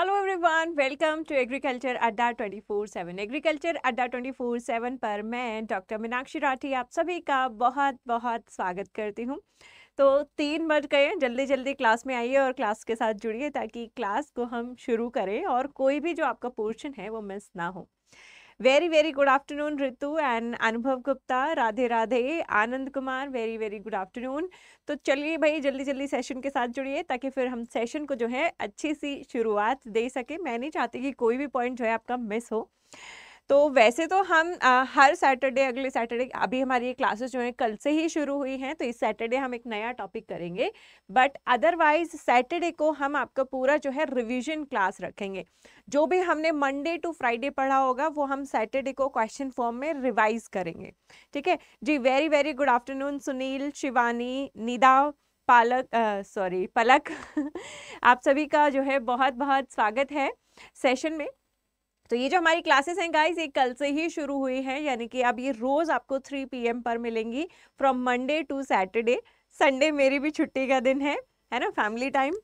Hello everyone welcome to agriculture Adda 24/7 agriculture Adda 24/7 पर मैं doctor Meenakshi Rathi आप सभी का बहुत बहुत स्वागत करती हूं तो तीन बज गए जल्दी जल्दी क्लास में आइए और क्लास के साथ जुड़िए ताकि क्लास को हम शुरू करें और कोई भी जो आपका पोर्शन है वो मिस ना हो very very good afternoon Ritu and Anubhav Gupta Radhe Radhe Anand Kumar very very good afternoon तो चलिए भाई जल्दी जल्दी सेशन के साथ जुड़िए ताकि फिर हम सेशन को जो है अच्छी सी शुरुआत दे सके मैं नहीं चाहती कि कोई भी पॉइंट जो है आपका मिस हो तो वैसे तो हम आ, हर सैटरडे अगले सैटरडे अभी हमारी ये क्लासेस जो हैं कल से ही शुरू हुई हैं तो इस सैटरडे हम एक नया टॉपिक करेंगे बट अदरवाइज सैटरडे को हम आपका पूरा जो है रिवीजन क्लास रखेंगे जो भी हमने मंडे टू फ्राइडे पढ़ा होगा वो हम सैटरडे को क्वेश्चन फॉर्म में रिवाइज करेंगे ठीक है जी very very good afternoon Sunil Shivani Nida Palak sorry पलक आप सभी का जो है बहुत बहुत स्वागत है सेशन में तो ये जो हमारी क्लासेस हैं गाइस ये कल से ही शुरू हुई है यानी कि अब ये रोज़ आपको 3 पीएम पर मिलेंगी from Monday to Saturday Sunday मेरी भी छुट्टी का दिन है है ना फैमिली टाइम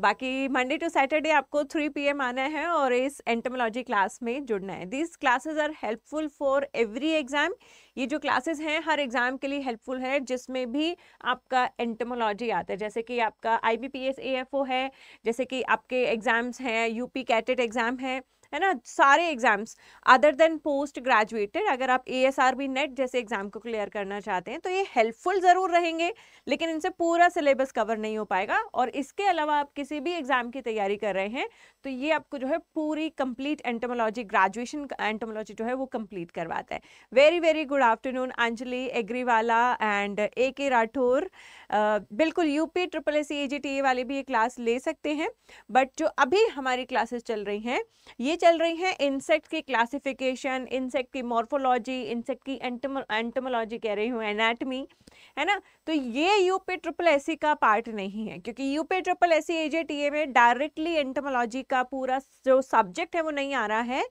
बाकी मंडे टू सैटरडे आपको 3 पीएम आना है और इस एंटमोलॉजी क्लास में जुड़ना है this classes are helpful for every exam ये जो क्लासेस हैं हर एग्ज़ाम के लिए हेल्पफुल है जिसमें भी आपका एंटमोलॉजी आता है जैसे कि आपका I B P S A F O है जैसे कि आपके एग्ज़ाम्स हैं यूपी कैटेट एग्ज़ाम है है ना सारे exams other than post graduated अगर आप A S R B NET जैसे एग्ज़ाम को क्लियर करना चाहते हैं तो ये हेल्पफुल ज़रूर रहेंगे लेकिन इनसे पूरा सिलेबस कवर नहीं हो पाएगा और इसके अलावा आप किसी भी एग्ज़ाम की तैयारी कर रहे हैं तो ये आपको जो है पूरी कंप्लीट एंटोमोलॉजी ग्रेजुएशन एंटोमोलॉजी जो है वो कंप्लीट करवाता है very very good afternoon Anjali Agriwala and A K Rathore बिल्कुल UP triple S C A G T A वाले भी ये क्लास ले सकते हैं बट जो अभी हमारी क्लासेस चल रही हैं ये चल रही हैं इंसेक्ट की क्लासिफिकेशन इंसेक्ट की मॉर्फोलॉजी इंसेक्ट की एंटमोलॉजी कह रही हूँ एनाटमी है ना तो ये यूपे ट्रिपल एस का पार्ट नहीं है क्योंकि यूपी ट्रिपल एस ए में डायरेक्टली एंटमोलॉजी का पूरा जो सब्जेक्ट है वो नहीं आ रहा है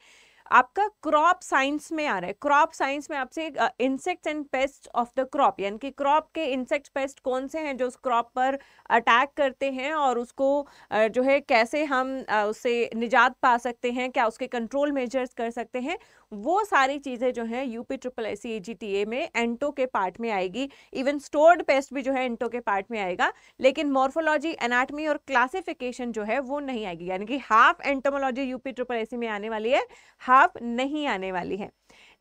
आपका क्रॉप साइंस में आ रहा है क्रॉप साइंस में आपसे insects and pest of the crop यानी कि क्रॉप के इंसेक्ट पेस्ट कौन से हैं जो उस क्रॉप पर अटैक करते हैं और उसको जो है कैसे हम उससे निजात पा सकते हैं क्या उसके कंट्रोल मेजर्स कर सकते हैं वो सारी चीज़ें जो हैं यूपी ट्रिपल एस सी में एंटो के पार्ट में आएगी इवन स्टोर्ड पेस्ट भी जो है एंटो के पार्ट में आएगा लेकिन मॉर्फोलॉजी एनाटमी और क्लासिफिकेशन जो है वो नहीं आएगी यानी कि half entomology UP triple S में आने वाली है हाफ नहीं आने वाली है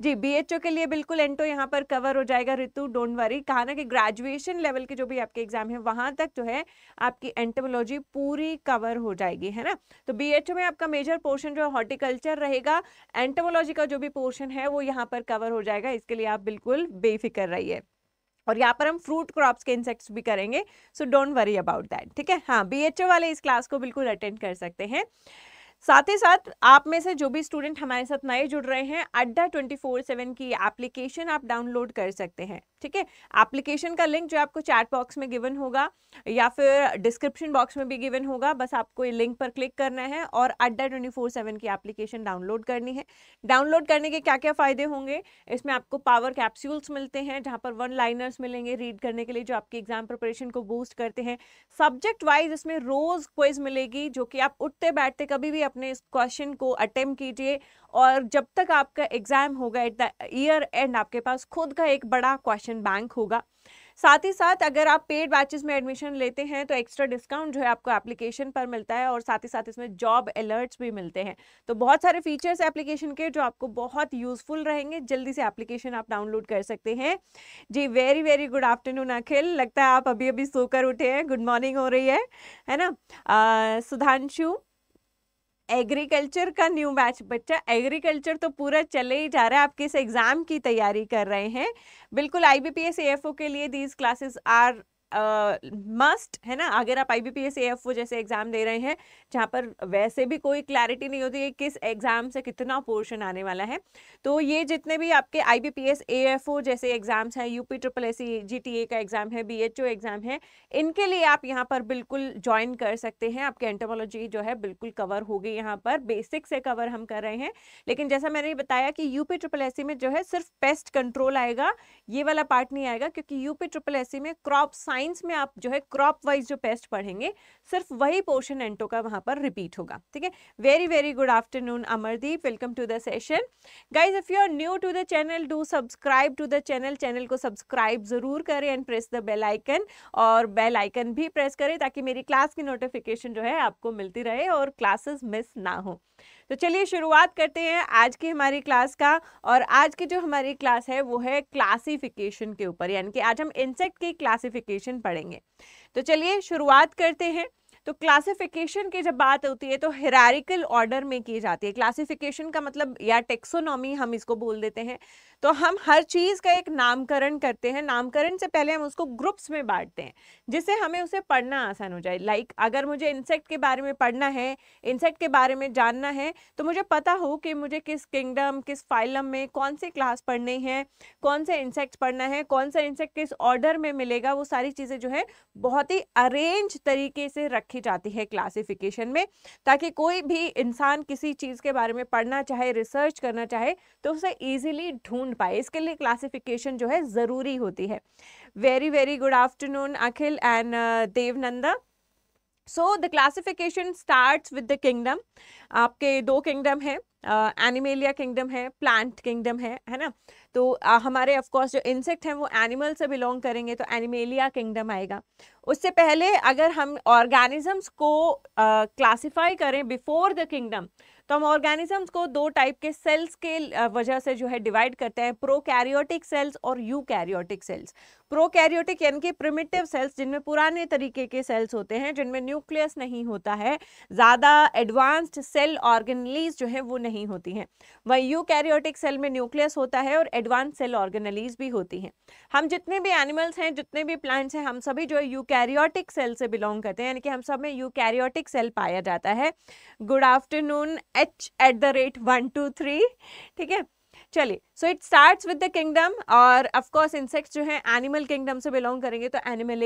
जी ओ के लिए बिल्कुल एंटो यहाँ पर कवर हो जाएगा ऋतु डोंट वरी कहा ना कि ग्रेजुएशन लेवल के जो भी आपके एग्जाम है वहां तक जो है आपकी एंटोमोलॉजी पूरी कवर हो जाएगी है ना तो बीएचओ में आपका मेजर पोर्शन जो है हॉर्टिकल्चर रहेगा एंटोमोलॉजी का जो भी पोर्शन है वो यहाँ पर कवर हो जाएगा इसके लिए आप बिल्कुल बेफिक्र रहिए और यहाँ पर हम फ्रूट क्रॉप्स के इंसेक्ट्स भी करेंगे so don't worry about that ठीक है हाँ बी वाले इस क्लास को बिल्कुल अटेंड कर सकते हैं साथ ही साथ आप में से जो भी स्टूडेंट हमारे साथ नए जुड़ रहे हैं अड्डा ट्वेंटी फोर सेवन की एप्लीकेशन आप डाउनलोड कर सकते हैं ठीक है एप्लीकेशन का लिंक जो आपको चैट बॉक्स में गिवन होगा या फिर डिस्क्रिप्शन बॉक्स में भी गिवन होगा बस आपको लिंक पर क्लिक करना है और अड्डा ट्वेंटी फोर सेवन की एप्लीकेशन डाउनलोड करनी है डाउनलोड करने के क्या क्या फ़ायदे होंगे इसमें आपको पावर कैप्सूल्स मिलते हैं जहाँ पर वन लाइनर्स मिलेंगे रीड करने के लिए जो आपकी एग्जाम प्रिपरेशन को बूस्ट करते हैं सब्जेक्ट वाइज इसमें रोज़ क्विज मिलेगी जो कि आप उठते बैठते कभी भी अपने इस क्वेश्चन को अटेम्प कीजिए और जब तक आपका एग्ज़ाम होगा एट द ईयर एंड आपके पास खुद का एक बड़ा क्वेश्चन बैंक होगा साथ ही साथ अगर आप पेड बैचेस में एडमिशन लेते हैं तो एक्स्ट्रा डिस्काउंट जो है आपको एप्लीकेशन पर मिलता है और साथ ही साथ इसमें जॉब अलर्ट्स भी मिलते हैं तो बहुत सारे फीचर्स एप्लीकेशन के जो आपको बहुत यूजफुल रहेंगे जल्दी से एप्लीकेशन आप डाउनलोड कर सकते हैं जी very very good afternoon Akhil लगता है आप अभी अभी सोकर उठे हैं गुड मॉर्निंग हो रही है है ना सुधांशु एग्रीकल्चर का न्यू बैच बच्चा एग्रीकल्चर तो पूरा चले ही जा रहा है आप किस एग्ज़ाम की तैयारी कर रहे हैं बिल्कुल आई बी पी एस के लिए दीज क्लासेस आर मस्ट है ना अगर आप I B P S F जैसे एग्जाम दे रहे हैं जहाँ पर वैसे भी कोई क्लैरिटी नहीं होती है किस एग्जाम से कितना पोर्शन आने वाला है तो ये जितने भी आपके I B P S A F O जैसे एग्जाम्स हैं P triple S G T A का एग्जाम है बी एच ओ एग्जाम है इनके लिए आप यहाँ पर बिल्कुल ज्वाइन कर सकते हैं आपके एंटोमोलॉजी जो है बिल्कुल कवर होगी यहाँ पर बेसिक से कवर हम कर रहे हैं लेकिन जैसा मैंने बताया कि यूपी ट्रिपल एस सी में जो है सिर्फ पेस्ट कंट्रोल आएगा ये वाला पार्ट नहीं आएगा क्योंकि यूपी ट्रिपल एस में क्रॉप साइंस साइंस में आप जो है क्रॉप वाइज जो पेस्ट पढ़ेंगे सिर्फ वही पोर्शन एंटो का वहां पर रिपीट होगा ठीक है very very good afternoon Amardeep welcome to the session guys if you are new to the channel do subscribe to the channel channel को सब्सक्राइब ज़रूर करें and press the bell icon और बेल आइकन भी press करें ताकि मेरी class की notification जो है आपको मिलती रहे और क्लासेस मिस ना हो तो चलिए शुरुआत करते हैं आज की हमारी क्लास का और आज की जो हमारी क्लास है वो है क्लासिफिकेशन के ऊपर यानी कि आज हम इंसेक्ट की क्लासिफिकेशन पढ़ेंगे तो चलिए शुरुआत करते हैं तो क्लासिफिकेशन की जब बात होती है तो हिरारिकल ऑर्डर में की जाती है क्लासिफिकेशन का मतलब या टेक्सोनॉमी हम इसको बोल देते हैं तो हम हर चीज़ का एक नामकरण करते हैं नामकरण से पहले हम उसको ग्रुप्स में बांटते हैं जिससे हमें उसे पढ़ना आसान हो जाए लाइक like, अगर मुझे इंसेक्ट के बारे में पढ़ना है इंसेक्ट के बारे में जानना है तो मुझे पता हो कि मुझे किस किंगडम किस फाइलम में कौन सी क्लास पढ़नी है कौन से इंसेक्ट पढ़ना है कौन सा इंसेक्ट किस ऑर्डर में मिलेगा वो सारी चीज़ें जो है बहुत ही अरेंज तरीके से रख रखी जाती है क्लासिफिकेशन में ताकि कोई भी इंसान किसी चीज़ के बारे में पढ़ना चाहे रिसर्च करना चाहे तो उसे ईजिली ढूंढ पाए इसके लिए क्लासिफिकेशन जो है ज़रूरी होती है very very good afternoon Akhil and Devananda so the classification start with the kingdom आपके दो किंगडम हैं एनिमेलिया किंगडम है प्लांट किंगडम है है ना तो uh, हमारे ऑफकोर्स जो इंसेक्ट हैं वो एनिमल से बिलोंग करेंगे तो एनिमेलिया किंगडम आएगा उससे पहले अगर हम ऑर्गेनिजम्स को क्लासिफाई uh, करें बिफोर द किंगडम तो हम ऑर्गेनिजम्स को दो टाइप के सेल्स के वजह से जो है डिवाइड करते हैं प्रोकैरियोटिक सेल्स और यू सेल्स प्रोकैरियोटिक यानी कि प्रिमिटिव सेल्स जिनमें पुराने तरीके के सेल्स होते हैं जिनमें न्यूक्लियस नहीं होता है ज़्यादा एडवांस्ड सेल ऑर्गेनलीज जो है वो नहीं होती हैं वहीं कैरियोटिक सेल में न्यूक्लियस होता है और एडवांस सेल ऑर्गेनलीज भी होती हैं हम जितने भी एनिमल्स हैं जितने भी प्लांट्स हैं हम सभी जो है कैरियोटिक सेल से बिलोंग करते हैं यानी कि हम सब में कैरियोटिक सेल पाया जाता है good afternoon H at the rate one two three ठीक है चलिए so it starts with the kingdom और ऑफ कोर्स इंसेक्ट्स जो है एनिमल किंगडम से बिलोंग करेंगे तो एनिमल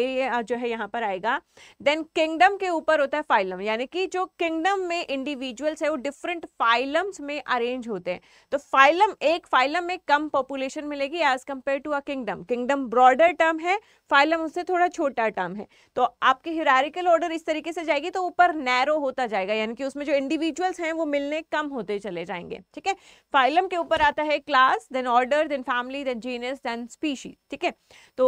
जो है यहाँ पर आएगा देन किंगडम के ऊपर होता है फाइलम यानी कि जो किंगडम में इंडिविजुअल्स है वो डिफरेंट फाइलम्स में अरेंज होते हैं तो फाइलम एक फाइलम में कम पॉपुलेशन मिलेगी as compare to a kingdom kingdom broader term है फाइलम उससे थोड़ा छोटा टर्म है तो आपकी हिरारिकल ऑर्डर इस तरीके से जाएगी तो ऊपर नैरो होता जाएगा यानी कि उसमें जो इंडिविजुअल्स हैं वो मिलने कम होते चले जाएंगे ठीक है फाइलम के ऊपर आता है है class then order then family then genus then species ठीक है तो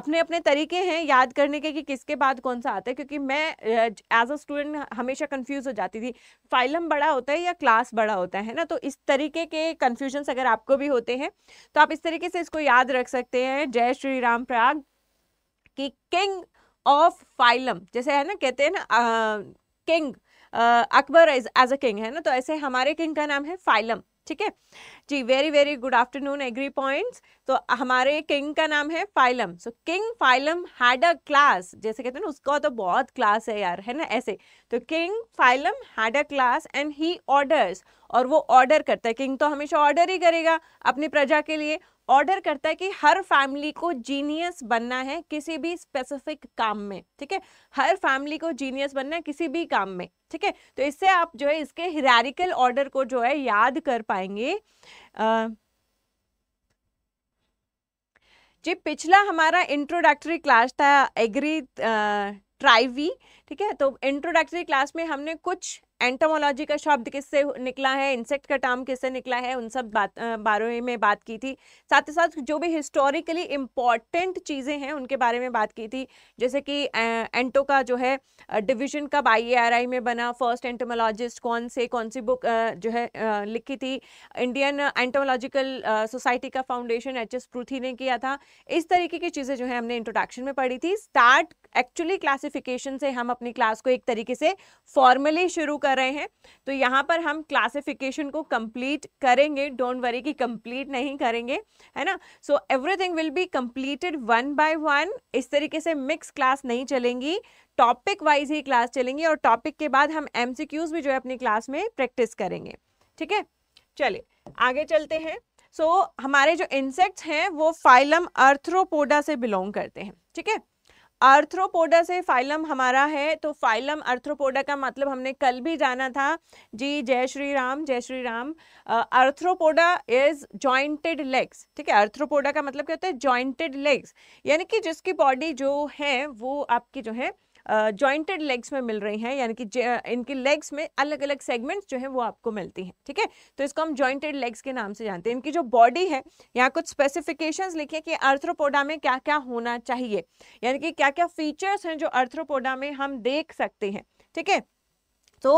अपने अपने तरीके हैं याद करने के कि किसके बाद कौन सा आता है क्योंकि मैं एज अ स्टूडेंट हमेशा कन्फ्यूज़ हो जाती थी फाइलम बड़ा होता है या क्लास बड़ा होता है ना तो इस तरीके के कन्फ्यूजन्स अगर आपको भी होते हैं तो आप इस तरीके से इसको याद रख सकते हैं जय श्री राम प्रयाग कि किंग ऑफ फाइलम जैसे है ना कहते हैं ना king Akbar is as a king है ना तो ऐसे हमारे किंग का नाम है फाइलम ठीक है जी very very good afternoon agri points तो हमारे किंग का नाम है phylum so king phylum had a class जैसे कहते हैं ना उसका तो बहुत क्लास है यार है ना ऐसे तो king phylum had a class and ही ऑर्डर्स और वो ऑर्डर करता है किंग तो हमेशा ऑर्डर ही करेगा अपनी प्रजा के लिए ऑर्डर करता है कि हर फैमिली को जीनियस बनना है किसी भी स्पेसिफिक काम में ठीक है हर फैमिली को जीनियस बनना है किसी भी काम में ठीक है तो इससे आप जो है इसके हिरारिकल ऑर्डर को जो है याद कर पाएंगे जी पिछला हमारा इंट्रोडक्टरी क्लास था एग्री ट्राइवी ठीक है तो इंट्रोडक्टरी क्लास में हमने कुछ एंटोमोलॉजी का शब्द किससे निकला है इंसेक्ट का टर्म किससे निकला है उन सब बात बारे में बात की थी साथ ही साथ जो भी हिस्टोरिकली इम्पॉर्टेंट चीज़ें हैं उनके बारे में बात की थी जैसे कि एंटो का जो है डिवीजन कब आई में बना फर्स्ट एंटोमोलॉजिस्ट कौन से कौन सी बुक जो है लिखी थी इंडियन एंटोमोलॉजिकल सोसाइटी का फाउंडेशन एच एस प्रूथी ने किया था इस तरीके की चीज़ें जो है हमने इंट्रोडक्शन में पढ़ी थी स्टार्ट एक्चुअली क्लासिफिकेशन से हम अपनी क्लास को एक तरीके से फॉर्मली शुरू कर रहे हैं तो यहाँ पर हम क्लासिफिकेशन को कंप्लीट करेंगे डोंट वरी कि कंप्लीट नहीं करेंगे है ना so everything will be completed one by one इस तरीके से मिक्स क्लास नहीं चलेंगी टॉपिक वाइज ही क्लास चलेंगी और टॉपिक के बाद हम एम भी जो है अपनी क्लास में प्रैक्टिस करेंगे ठीक है चलिए आगे चलते हैं सो so, हमारे जो इंसेक्ट्स हैं वो फाइलम अर्थ्रोपोडा से बिलोंग करते हैं ठीक है आर्थ्रोपोडा से फाइलम हमारा है तो फाइलम आर्थ्रोपोडा का मतलब हमने कल भी जाना था जी जय श्री राम जय Shri Ram arthropoda is jointed legs ठीक है आर्थ्रोपोडा का मतलब क्या होता है जॉइंटेड लेग्स यानी कि जिसकी बॉडी जो है वो आपकी जो है जॉइंटेड लेग्स में मिल रही हैं यानी कि इनके लेग्स में अलग अलग सेगमेंट्स जो हैं वो आपको मिलती हैं ठीक है तो इसको हम जॉइंटेड लेग्स के नाम से जानते हैं इनकी जो बॉडी है यहाँ कुछ स्पेसिफिकेशंस लिखे कि अर्थ्रोपोडा में क्या क्या होना चाहिए यानी कि क्या क्या फीचर्स हैं जो अर्थ्रोपोडा में हम देख सकते हैं ठीक है तो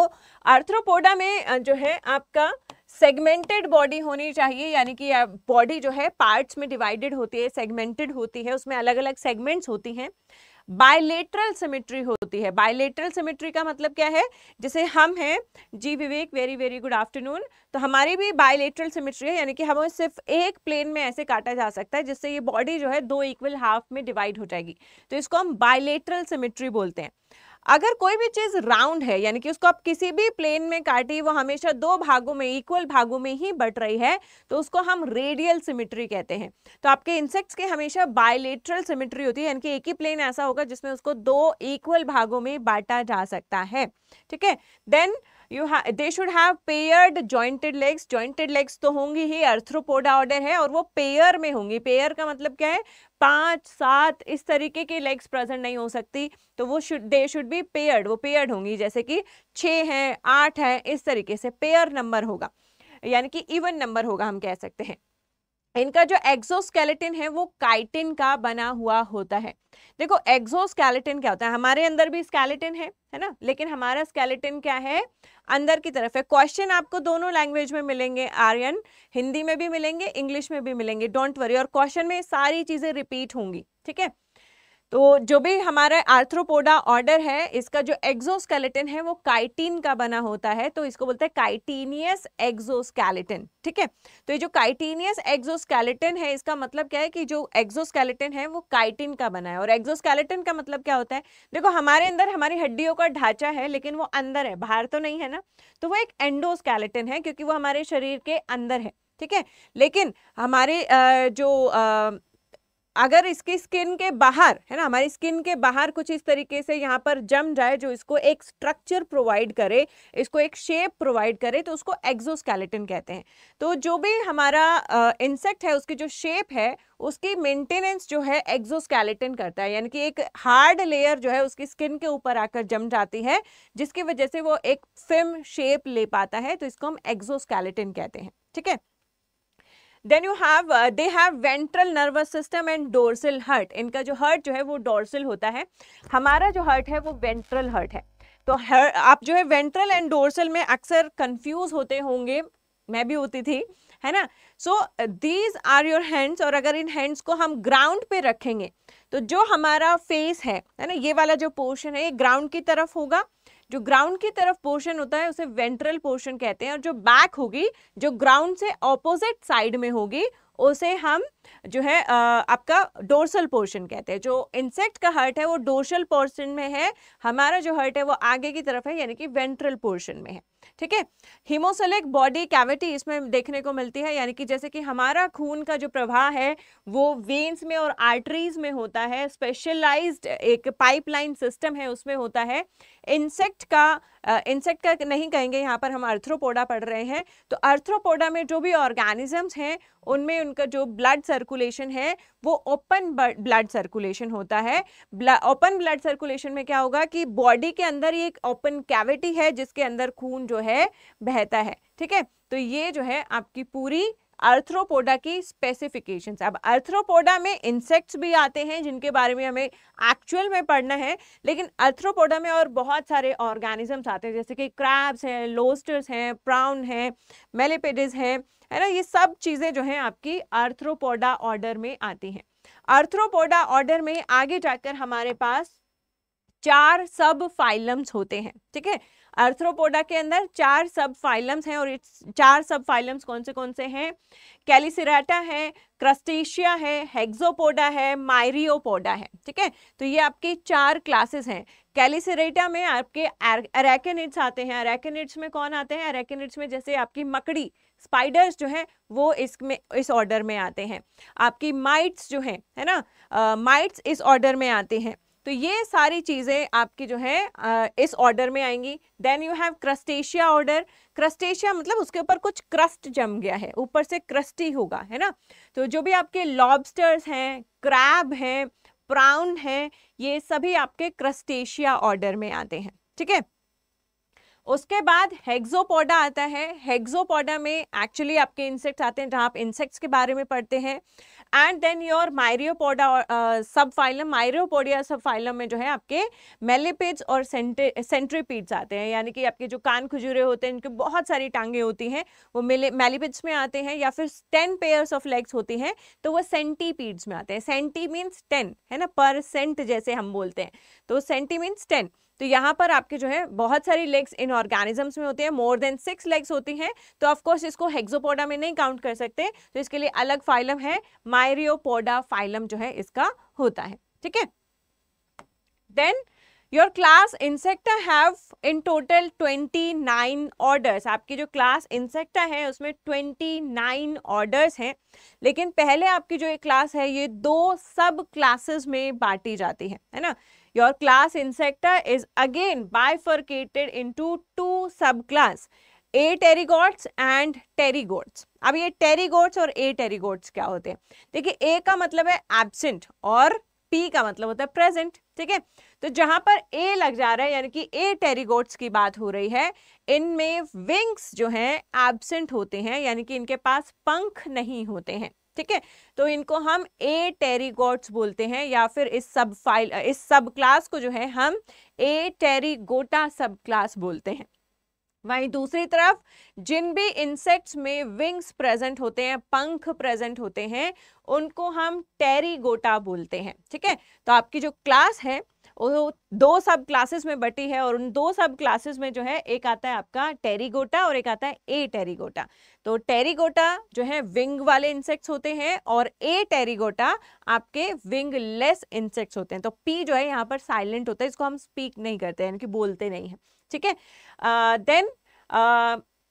आर्थ्रोपोडा में जो है आपका सेगमेंटेड बॉडी होनी चाहिए यानी कि बॉडी जो है पार्ट्स में डिवाइडेड होती है सेगमेंटेड होती है उसमें अलग अलग सेगमेंट्स होती हैं बायलेटरल सिमेट्री होती है बायलेटरल सिमेट्री का मतलब क्या है जैसे हम हैं जी Vivek very very good afternoon तो हमारी भी बायलेटरल सिमेट्री है यानी कि हमें सिर्फ एक प्लेन में ऐसे काटा जा सकता है जिससे ये बॉडी जो है दो इक्वल हाफ में डिवाइड हो जाएगी तो इसको हम बायलेटरल सिमेट्री बोलते हैं अगर कोई भी चीज राउंड है यानी कि उसको आप किसी भी प्लेन में काटी वो हमेशा दो भागों में इक्वल भागों में ही बट रही है तो उसको हम रेडियल सिमिट्री कहते हैं तो आपके इंसेक्ट्स के हमेशा बायोलेट्रल सिमिट्री होती है यानी कि एक ही प्लेन ऐसा होगा जिसमें उसको दो इक्वल भागों में बांटा जा सकता है ठीक है then you they should have paired jointed legs jointed legs तो होंगी ही अर्थ्रोपोडा ऑर्डर है और वो पेयर में होंगी पेयर का मतलब क्या है पाँच सात इस तरीके के लेग्स प्रेजेंट नहीं हो सकती तो वो should they should be paired वो पेयर्ड होंगी जैसे कि छः हैं आठ हैं इस तरीके से पेयर नंबर होगा यानी कि इवन नंबर होगा हम कह सकते हैं इनका जो एक्सोस्केलेटिन है वो काइटिन का बना हुआ होता है देखो एक्सोस्केलेटिन क्या होता है हमारे अंदर भी स्केलेटिन है है ना लेकिन हमारा स्केलेटिन क्या है अंदर की तरफ है क्वेश्चन आपको दोनों लैंग्वेज में मिलेंगे आर्यन हिंदी में भी मिलेंगे इंग्लिश में भी मिलेंगे डोंट वरी और क्वेश्चन में सारी चीज़ें रिपीट होंगी ठीक है तो जो भी हमारा आर्थ्रोपोडा ऑर्डर है इसका जो एक्जोस्केलेटन है वो काइटीन का बना होता है तो इसको बोलते हैं काइटीनियस एक्जोस्केलेटन ठीक है तो ये जो काइटीनियस एक्जोस्केलेटन है इसका मतलब क्या है कि जो एक्जोस्केलेटन है वो काइटिन का बना है और एक्जोस्केलेटन का मतलब क्या होता है देखो हमारे अंदर हमारी हड्डियों का ढांचा है लेकिन वो अंदर है बाहर तो नहीं है ना तो वो एक एंडोस्केलेटन है क्योंकि वो हमारे शरीर के अंदर है ठीक है लेकिन हमारे जो अगर इसकी स्किन के बाहर है ना हमारी स्किन के बाहर कुछ इस तरीके से यहाँ पर जम जाए जो इसको एक स्ट्रक्चर प्रोवाइड करे इसको एक शेप प्रोवाइड करे तो उसको एक्जोस्केलेटन कहते हैं तो जो भी हमारा इंसेक्ट है उसकी जो शेप है उसकी मेंटेनेंस जो है एक्जोस्केलेटन करता है यानी कि एक हार्ड लेयर जो है उसकी स्किन के ऊपर आकर जम जाती है जिसकी वजह से वो एक फिम शेप ले पाता है तो इसको हम एक्जोस्केलेटन कहते हैं ठीक है then you have they have ventral nervous system and dorsal heart इनका जो हर्ट जो है वो डोरसिल होता है हमारा जो हर्ट है वो वेंट्रल हर्ट है तो हर, आप जो है वेंट्रल एंड डोर्सल में अक्सर कंफ्यूज होते होंगे मैं भी होती थी है ना so these are your hands और अगर इन हैंड्स को हम ग्राउंड पे रखेंगे तो जो हमारा फेस है है ना ये वाला जो पोर्शन है ये ग्राउंड की तरफ होगा जो ग्राउंड की तरफ पोर्शन होता है उसे वेंट्रल पोर्शन कहते हैं और जो बैक होगी जो ग्राउंड से ऑपोजिट साइड में होगी उसे हम जो है आपका डोर्सल पोर्शन कहते हैं जो इंसेक्ट का हर्ट है वो डोर्सल पोर्शन में है हमारा जो हर्ट है वो आगे की तरफ है यानी कि वेंट्रल पोर्शन में है ठीक है हीमोसलिक बॉडी कैविटी इसमें देखने को मिलती है यानी कि जैसे कि हमारा खून का जो प्रवाह है वो वेन्स में और आर्टरीज में होता है स्पेशलाइज एक पाइपलाइन सिस्टम है उसमें होता है इंसेक्ट का इंसेक्ट का नहीं कहेंगे यहाँ पर हम अर्थ्रोपोडा पढ़ रहे हैं तो अर्थ्रोपोडा में जो भी ऑर्गेनिजम्स हैं उनमें उनका जो ब्लड सर्कुलेशन है वो ओपन ब्लड सर्कुलेशन होता है ओपन ब्लड सर्कुलेशन में क्या होगा कि बॉडी के अंदर ये एक ओपन कैविटी है जिसके अंदर खून जो है बहता है ठीक है तो ये जो है आपकी पूरी अर्थ्रोपोडा की स्पेसिफिकेशंस अब अर्थ्रोपोडा में इंसेक्ट्स भी आते हैं जिनके बारे में हमें एक्चुअल में पढ़ना है लेकिन अर्थ्रोपोडा में और बहुत सारे ऑर्गेनिजम्स आते हैं जैसे कि क्रैब्स हैं लोस्टर्स हैं प्राउन हैं मेलेपेडिस हैं है ना ये सब चीज़ें जो हैं आपकी आर्थ्रोपोडा ऑर्डर में आती हैं आर्थ्रोपोडा ऑर्डर में आगे जाकर हमारे पास चार सब फाइलम्स होते हैं ठीक है आर्थ्रोपोडा के अंदर चार सब फाइलम्स हैं और चार सब फाइलम्स कौन से कौन से हैं कैलिसराटा है क्रस्टेशिया है हेक्सोपोडा है मायरियोपोडा है ठीक है तो ये आपके चार क्लासेस हैं कैलिसरेटा में आपके अरेकेनिड्स आते हैं अरेकेनिड्स में कौन आते हैं अरेकेनिड्स में जैसे आपकी मकड़ी स्पाइडर्स जो हैं वो इसमें इस ऑर्डर में आते हैं आपकी माइट्स जो हैं है ना माइट्स इस ऑर्डर में आते हैं तो ये सारी चीज़ें आपकी जो है आ, इस ऑर्डर में आएंगी then you have crustacea order crustacea मतलब उसके ऊपर कुछ क्रस्ट जम गया है ऊपर से क्रस्टी होगा है ना तो जो भी आपके लॉबस्टर्स हैं क्रैब हैं प्राउन हैं ये सभी आपके क्रस्टेशिया ऑर्डर में आते हैं ठीक है उसके बाद हेक्सोपोडा आता है हेक्सोपोडा में एक्चुअली आपके इंसेक्ट्स आते हैं जहाँ आप इंसेक्ट्स के बारे में पढ़ते हैं एंड देन योर मायरियोपोडा सब फाइलम मायरियोपोडिया सब फाइलम में जो है आपके मेलेपिड्स और सेंट्रीपीड्स आते हैं यानी कि आपके जो कान खजूरे होते हैं इनके बहुत सारी टांगें होती हैं वो मेलेपिड्स में आते हैं या फिर टेन पेयर्स ऑफ लेग्स होती हैं तो वो सेंटीपीड्स में आते हैं सेंटी मीन्स टेन है ना पर सेंट जैसे हम बोलते हैं तो सेंटी मीन्स टेन तो यहाँ पर आपके जो है बहुत सारी लेग्स इन ऑर्गेनिजम्स में होते हैं मोर देन सिक्स लेग्स होती हैं तो ऑफकोर्स इसको हेक्सोपोडा में नहीं काउंट कर सकते तो इसके लिए अलग फाइलम है माइरियोपोडा फाइलम जो है इसका होता है ठीक है then your class insect have in total 29 orders आपकी जो क्लास इंसेक्टा है उसमें 29 ऑर्डर्स हैं लेकिन पहले आपकी जो एक क्लास है ये दो सब क्लासेस में बांटी जाती है है ना Your class Insecta is again bifurcated into two subclass, apterygotes and pterygotes अब ये टेरिगोट्स और ए टेरिगोट्स क्या होते हैं देखिए ए का मतलब है एबसेंट और पी का मतलब होता है प्रेजेंट ठीक है तो जहां पर ए लग जा रहा है यानी कि ए टेरिगोट्स की बात हो रही है इनमें विंग्स जो हैं एबसेंट होते हैं यानी कि इनके पास पंख नहीं होते हैं ठीक है तो इनको हम ए टेरीगोट्स बोलते हैं या फिर इस सब फाइल इस सब क्लास को जो है हम ए टेरीगोटा सब क्लास बोलते हैं वहीं दूसरी तरफ जिन भी इंसेक्ट्स में विंग्स प्रेजेंट होते हैं पंख प्रेजेंट होते हैं उनको हम टेरीगोटा बोलते हैं ठीक है तो आपकी जो क्लास है दो सब क्लासेस में बटी है और उन दो सब क्लासेस में जो है एक आता है आपका टेरीगोटा और एक आता है ए टेरीगोटा तो टेरीगोटा जो है विंग वाले इंसेक्ट्स होते हैं और ए टेरीगोटा आपके विंग लेस इंसेक्ट्स होते हैं तो पी जो है यहाँ पर साइलेंट होता है इसको हम स्पीक नहीं करते यानी कि बोलते नहीं है ठीक है then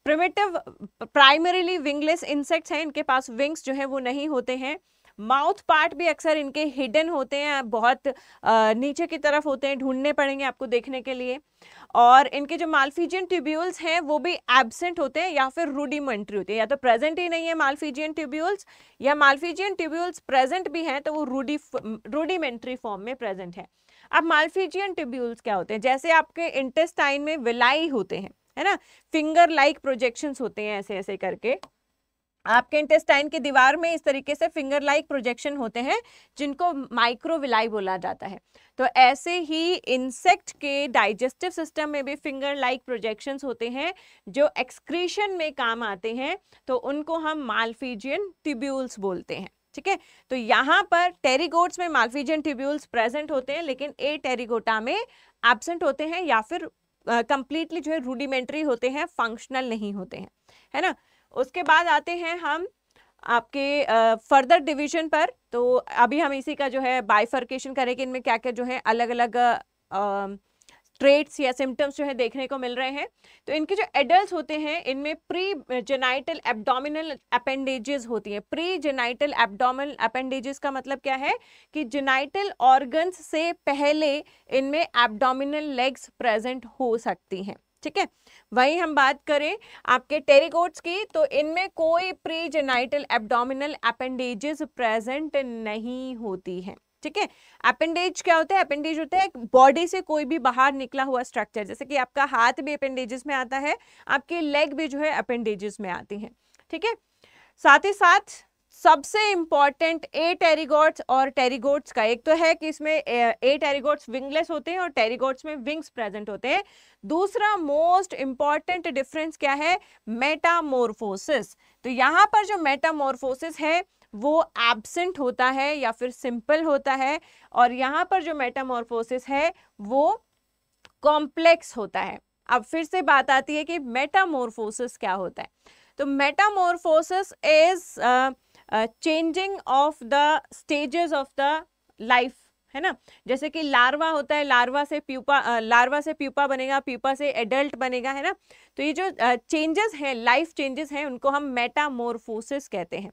primitive primarily wingless insects हैं इनके पास विंग्स जो है वो नहीं होते हैं माउथ पार्ट भी अक्सर इनके हिडन होते हैं बहुत नीचे की तरफ होते हैं ढूंढने पड़ेंगे आपको देखने के लिए और इनके जो मालफीजियन ट्यूब्यूल्स हैं वो भी एबसेंट होते हैं या फिर रूडीमेंट्री होते हैं या तो प्रेजेंट ही नहीं है मालफीजियन ट्यूब्यूल्स या मालफीजियन ट्यूब्यूल्स प्रेजेंट भी हैं तो वो रूडी रूडीमेंट्री फॉर्म में प्रेजेंट है अब मालफीजियन ट्यूब्यूल्स क्या होते हैं जैसे आपके इंटेस्टाइन में विलाई होते हैं है ना फिंगर लाइक प्रोजेक्शन होते हैं ऐसे ऐसे करके आपके इंटेस्टाइन की दीवार में इस तरीके से फिंगर लाइक प्रोजेक्शन होते हैं जिनको माइक्रोविलाई बोला जाता है तो ऐसे ही इंसेक्ट के डाइजेस्टिव सिस्टम में भी फिंगर लाइक प्रोजेक्शंस होते हैं जो एक्सक्रीशन में काम आते हैं तो उनको हम मालफीजियन ट्यूब्यूल्स बोलते हैं ठीक है तो यहाँ पर टेरीगोट्स में मालफीजियन ट्यूब्यूल्स प्रेजेंट होते हैं लेकिन ए टेरीगोटा में एबसेंट होते हैं या फिर कंप्लीटली uh, जो है रूडिमेंट्री होते हैं फंक्शनल नहीं होते हैं है ना उसके बाद आते हैं हम आपके फर्दर डिवीजन पर तो अभी हम इसी का जो है बाइफर्केशन करेंगे इनमें क्या क्या जो है अलग अलग ट्रेट्स या सिम्टम्स जो है देखने को मिल रहे हैं तो इनके जो एडल्ट होते हैं इनमें प्री जेनाइटल एबडोमिनल अपेंडेजेस होती हैं प्री जेनाइटल एबडोमिनल अपेंडेजेस का मतलब क्या है कि जेनाइटल ऑर्गन्स से पहले इनमें एबडोमिनल लेग्स प्रेजेंट हो सकती हैं ठीक है वहीं हम बात करें आपके टेरिकोट्स की तो इनमें कोई pre genital abdominal appendages present नहीं होती हैं ठीक है अपेंडेज क्या होता है अपेंडेज होता है बॉडी से कोई भी बाहर निकला हुआ स्ट्रक्चर जैसे कि आपका हाथ भी अपेंडेजेस में आता है आपकी लेग भी जो है अपेंडेजेस में आती हैं ठीक है साथ ही साथ सबसे इंपॉर्टेंट ए टेरीगोड्स और टेरीगोड्स का एक तो है कि इसमें ए टेरीगोड्स विंगलेस होते हैं और टेरीगोड्स में विंग्स प्रेजेंट होते हैं दूसरा मोस्ट इंपॉर्टेंट डिफरेंस क्या है मेटामोरफोसिस तो यहाँ पर जो मेटामोरफोसिस है वो एबसेंट होता है या फिर सिंपल होता है और यहाँ पर जो मेटामोरफोसिस है वो कॉम्प्लेक्स होता है अब फिर से बात आती है कि मेटामोरफोसिस क्या होता है तो metamorphosis is changing of the stages of the life है ना जैसे कि लार्वा होता है लार्वा से प्यूपा लार्वा से प्यूपा बनेगा प्यूपा से एडल्ट बनेगा है ना तो ये जो चेंजेस हैं लाइफ चेंजेस हैं उनको हम मेटामोरफोसिस कहते हैं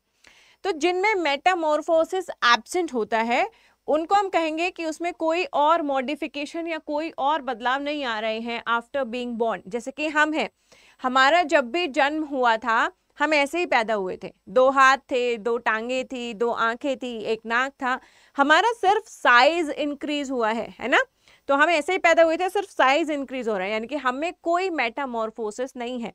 तो जिनमें मेटामोरफोसिस एबसेंट होता है उनको हम कहेंगे कि उसमें कोई और मॉडिफिकेशन या कोई और बदलाव नहीं आ रहे हैं आफ्टर बींग बॉर्न जैसे कि हम हैं हमारा जब भी जन्म हुआ था हम ऐसे ही पैदा हुए थे दो हाथ थे दो टांगे थी दो आंखें थी एक नाक था हमारा सिर्फ साइज इंक्रीज हुआ है है ना तो हम ऐसे ही पैदा हुए थे सिर्फ साइज इंक्रीज हो रहा है यानी कि हमें कोई मेटामोरफोसिस नहीं है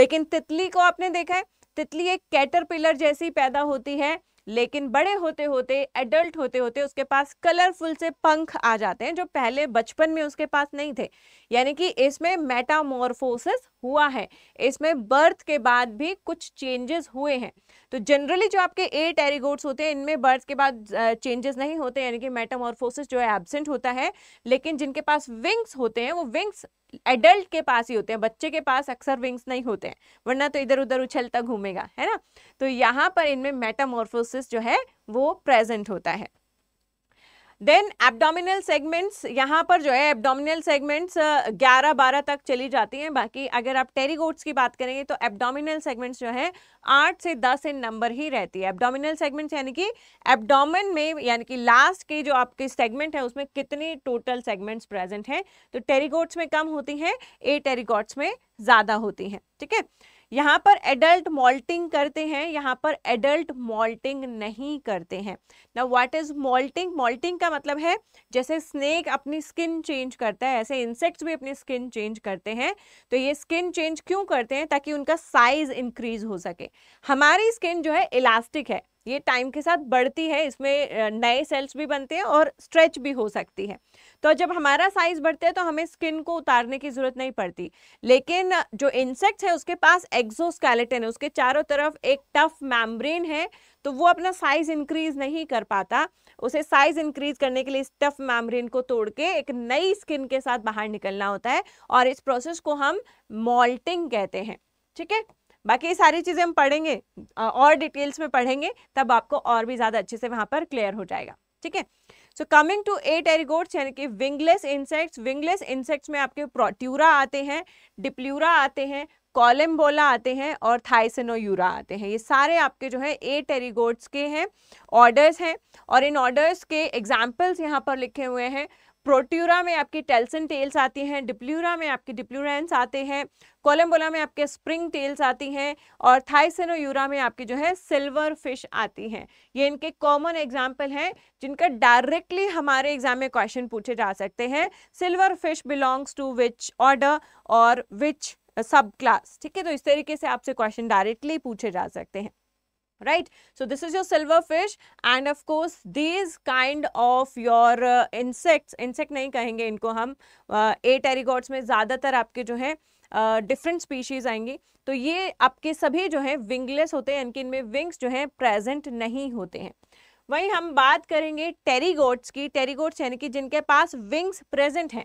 लेकिन तितली को आपने देखा है तितली एक कैटरपिलर जैसी पैदा होती है लेकिन बड़े होते होते एडल्ट होते होते उसके पास कलरफुल से पंख आ जाते हैं जो पहले बचपन में उसके पास नहीं थे यानी कि इसमें मेटामोरफोसिस हुआ है इसमें बर्थ के बाद भी कुछ चेंजेस हुए हैं तो जनरली जो आपके ए टेरीगोड्स होते हैं इनमें बर्थ के बाद चेंजेस नहीं होते यानी कि मेटामॉर्फोसिस जो है एबसेंट होता है लेकिन जिनके पास विंग्स होते हैं वो विंग्स एडल्ट के पास ही होते हैं बच्चे के पास अक्सर विंग्स नहीं होते हैं वरना तो इधर उधर उछलता घूमेगा है ना तो यहाँ पर इनमें मेटामॉर्फोसिस जो है वो प्रेजेंट होता है देन एबडोमिनल सेगमेंट्स यहाँ पर जो है एबडोमिनल सेगमेंट्स 11 12 तक चली जाती हैं बाकी अगर आप टेरीगोट्स की बात करेंगे तो एबडोमिनल सेगमेंट्स जो है 8 से 10 इन नंबर ही रहती है एबडामिनल सेगमेंट्स यानी कि एबडोमिन में यानी कि लास्ट की जो आपके सेगमेंट है उसमें कितनी टोटल सेगमेंट्स प्रेजेंट हैं तो टेरीगोट्स में कम होती हैं ए टेरीगोट्स में ज़्यादा होती हैं ठीक है ठीके? यहाँ पर एडल्ट मॉल्टिंग करते हैं यहाँ पर एडल्ट मॉल्टिंग नहीं करते हैं ना व्हाट इज मॉल्टिंग मॉल्टिंग का मतलब है जैसे स्नेक अपनी स्किन चेंज करता है ऐसे इंसेक्ट्स भी अपनी स्किन चेंज करते हैं तो ये स्किन चेंज क्यों करते हैं ताकि उनका साइज इंक्रीज हो सके हमारी स्किन जो है इलास्टिक है ये टाइम के साथ बढ़ती है इसमें नए सेल्स भी बनते हैं और स्ट्रेच भी हो सकती है तो जब हमारा साइज बढ़ता है तो हमें स्किन को उतारने की ज़रूरत नहीं पड़ती लेकिन जो इंसेक्ट्स है उसके पास एक्जोस्केलेटन है उसके चारों तरफ एक टफ मैम्ब्रेन है तो वो अपना साइज इंक्रीज नहीं कर पाता उसे साइज इंक्रीज करने के लिए इस टफ मैम्ब्रेन को तोड़ के एक नई स्किन के साथ बाहर निकलना होता है और इस प्रोसेस को हम मॉल्टिंग कहते हैं ठीक है बाकी ये सारी चीज़ें हम पढ़ेंगे और डिटेल्स में पढ़ेंगे तब आपको और भी ज़्यादा अच्छे से वहाँ पर क्लियर हो जाएगा ठीक है सो कमिंग टू ए एरिगोट्स यानी कि विंगलेस इंसेक्ट्स विंगलेस इंसेक्ट्स में आपके प्रोट्यूरा आते हैं डिप्ल्यूरा आते हैं कॉलेम्बोला आते हैं और थाइसिनोयूरा आते हैं ये सारे आपके जो है ए टेरीगोड्स के हैं ऑर्डर्स हैं और इन ऑर्डर्स के एग्जाम्पल्स यहाँ पर लिखे हुए हैं प्रोट्यूरा में आपकी टेल्सन टेल्स आती हैं डिप्ल्यूरा में आपकी डिप्ल्यूरेंस आते हैं कोलम्बोला में आपके स्प्रिंग टेल्स आती हैं और थाइसेनोयूरा में आपकी जो है सिल्वर फिश आती हैं ये इनके कॉमन एग्जाम्पल हैं जिनका डायरेक्टली हमारे एग्जाम में क्वेश्चन पूछे जा सकते हैं silverfish belongs to which order और विच सब क्लास ठीक है तो इस तरीके से आपसे क्वेश्चन डायरेक्टली पूछे जा सकते हैं right so this is your fish and of course these kind of your uh, insects insect nahi kahenge inko hum uh, a pterygots mein ज़्यादातर आपके जो है डिफरेंट uh, स्पीशीज आएंगी तो ये आपके सभी जो है विंगलेस होते हैं यानी कि इनमें विंग्स जो है प्रेजेंट नहीं होते हैं वहीं हम बात करेंगे टेरीगोट्स की टेरीगोट्स यानी कि जिनके पास विंग्स प्रेजेंट हैं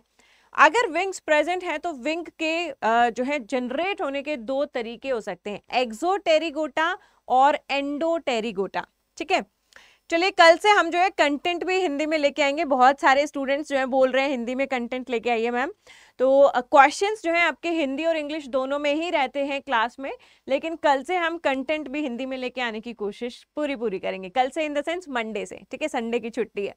अगर विंग्स प्रेजेंट हैं तो विंग के uh, जो है जनरेट होने के दो तरीके हो सकते हैं एक्जोटेरिगोटा और एंडोटेरिगोटा ठीक है चलिए कल से हम जो है कंटेंट भी हिंदी में लेके आएंगे बहुत सारे स्टूडेंट्स जो है बोल रहे हैं हिंदी में कंटेंट लेके आइए मैम तो क्वेश्चंस जो है आपके हिंदी और इंग्लिश दोनों में ही रहते हैं क्लास में लेकिन कल से हम कंटेंट भी हिंदी में लेके आने की कोशिश पूरी पूरी करेंगे कल से इन द सेंस मंडे से ठीक है संडे की छुट्टी है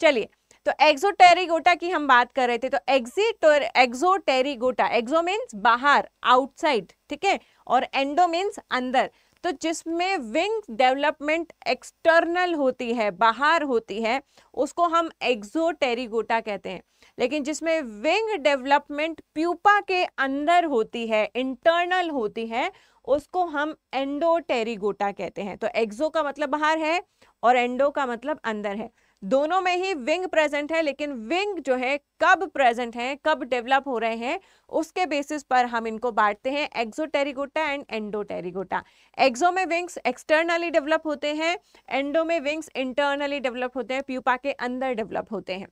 चलिए तो एक्सोटेरिगोटा की हम बात कर रहे थे तो एग्जिट और एक्सोटेरिगोटा एक्जो मीन्स बाहर आउटसाइड ठीक है और एंडो मीन्स अंदर तो जिसमें विंग डेवलपमेंट एक्सटर्नल होती है बाहर होती है उसको हम एक्जोटेरिगोटा कहते हैं लेकिन जिसमें विंग डेवलपमेंट प्यूपा के अंदर होती है इंटरनल होती है उसको हम एंडोटेरिगोटा कहते हैं तो एक्जो का मतलब बाहर है और एंडो का मतलब अंदर है दोनों में ही विंग प्रेजेंट है लेकिन विंग जो है कब प्रेजेंट है कब डेवलप हो रहे हैं उसके बेसिस पर हम इनको बांटते हैं एक्सोटेरिगोटा एंड एंडोटेरिगोटा एक्सो में विंग्स एक्सटर्नली डेवलप होते हैं एंडो में विंग्स इंटरनली डेवलप होते हैं प्यूपा के अंदर डेवलप होते हैं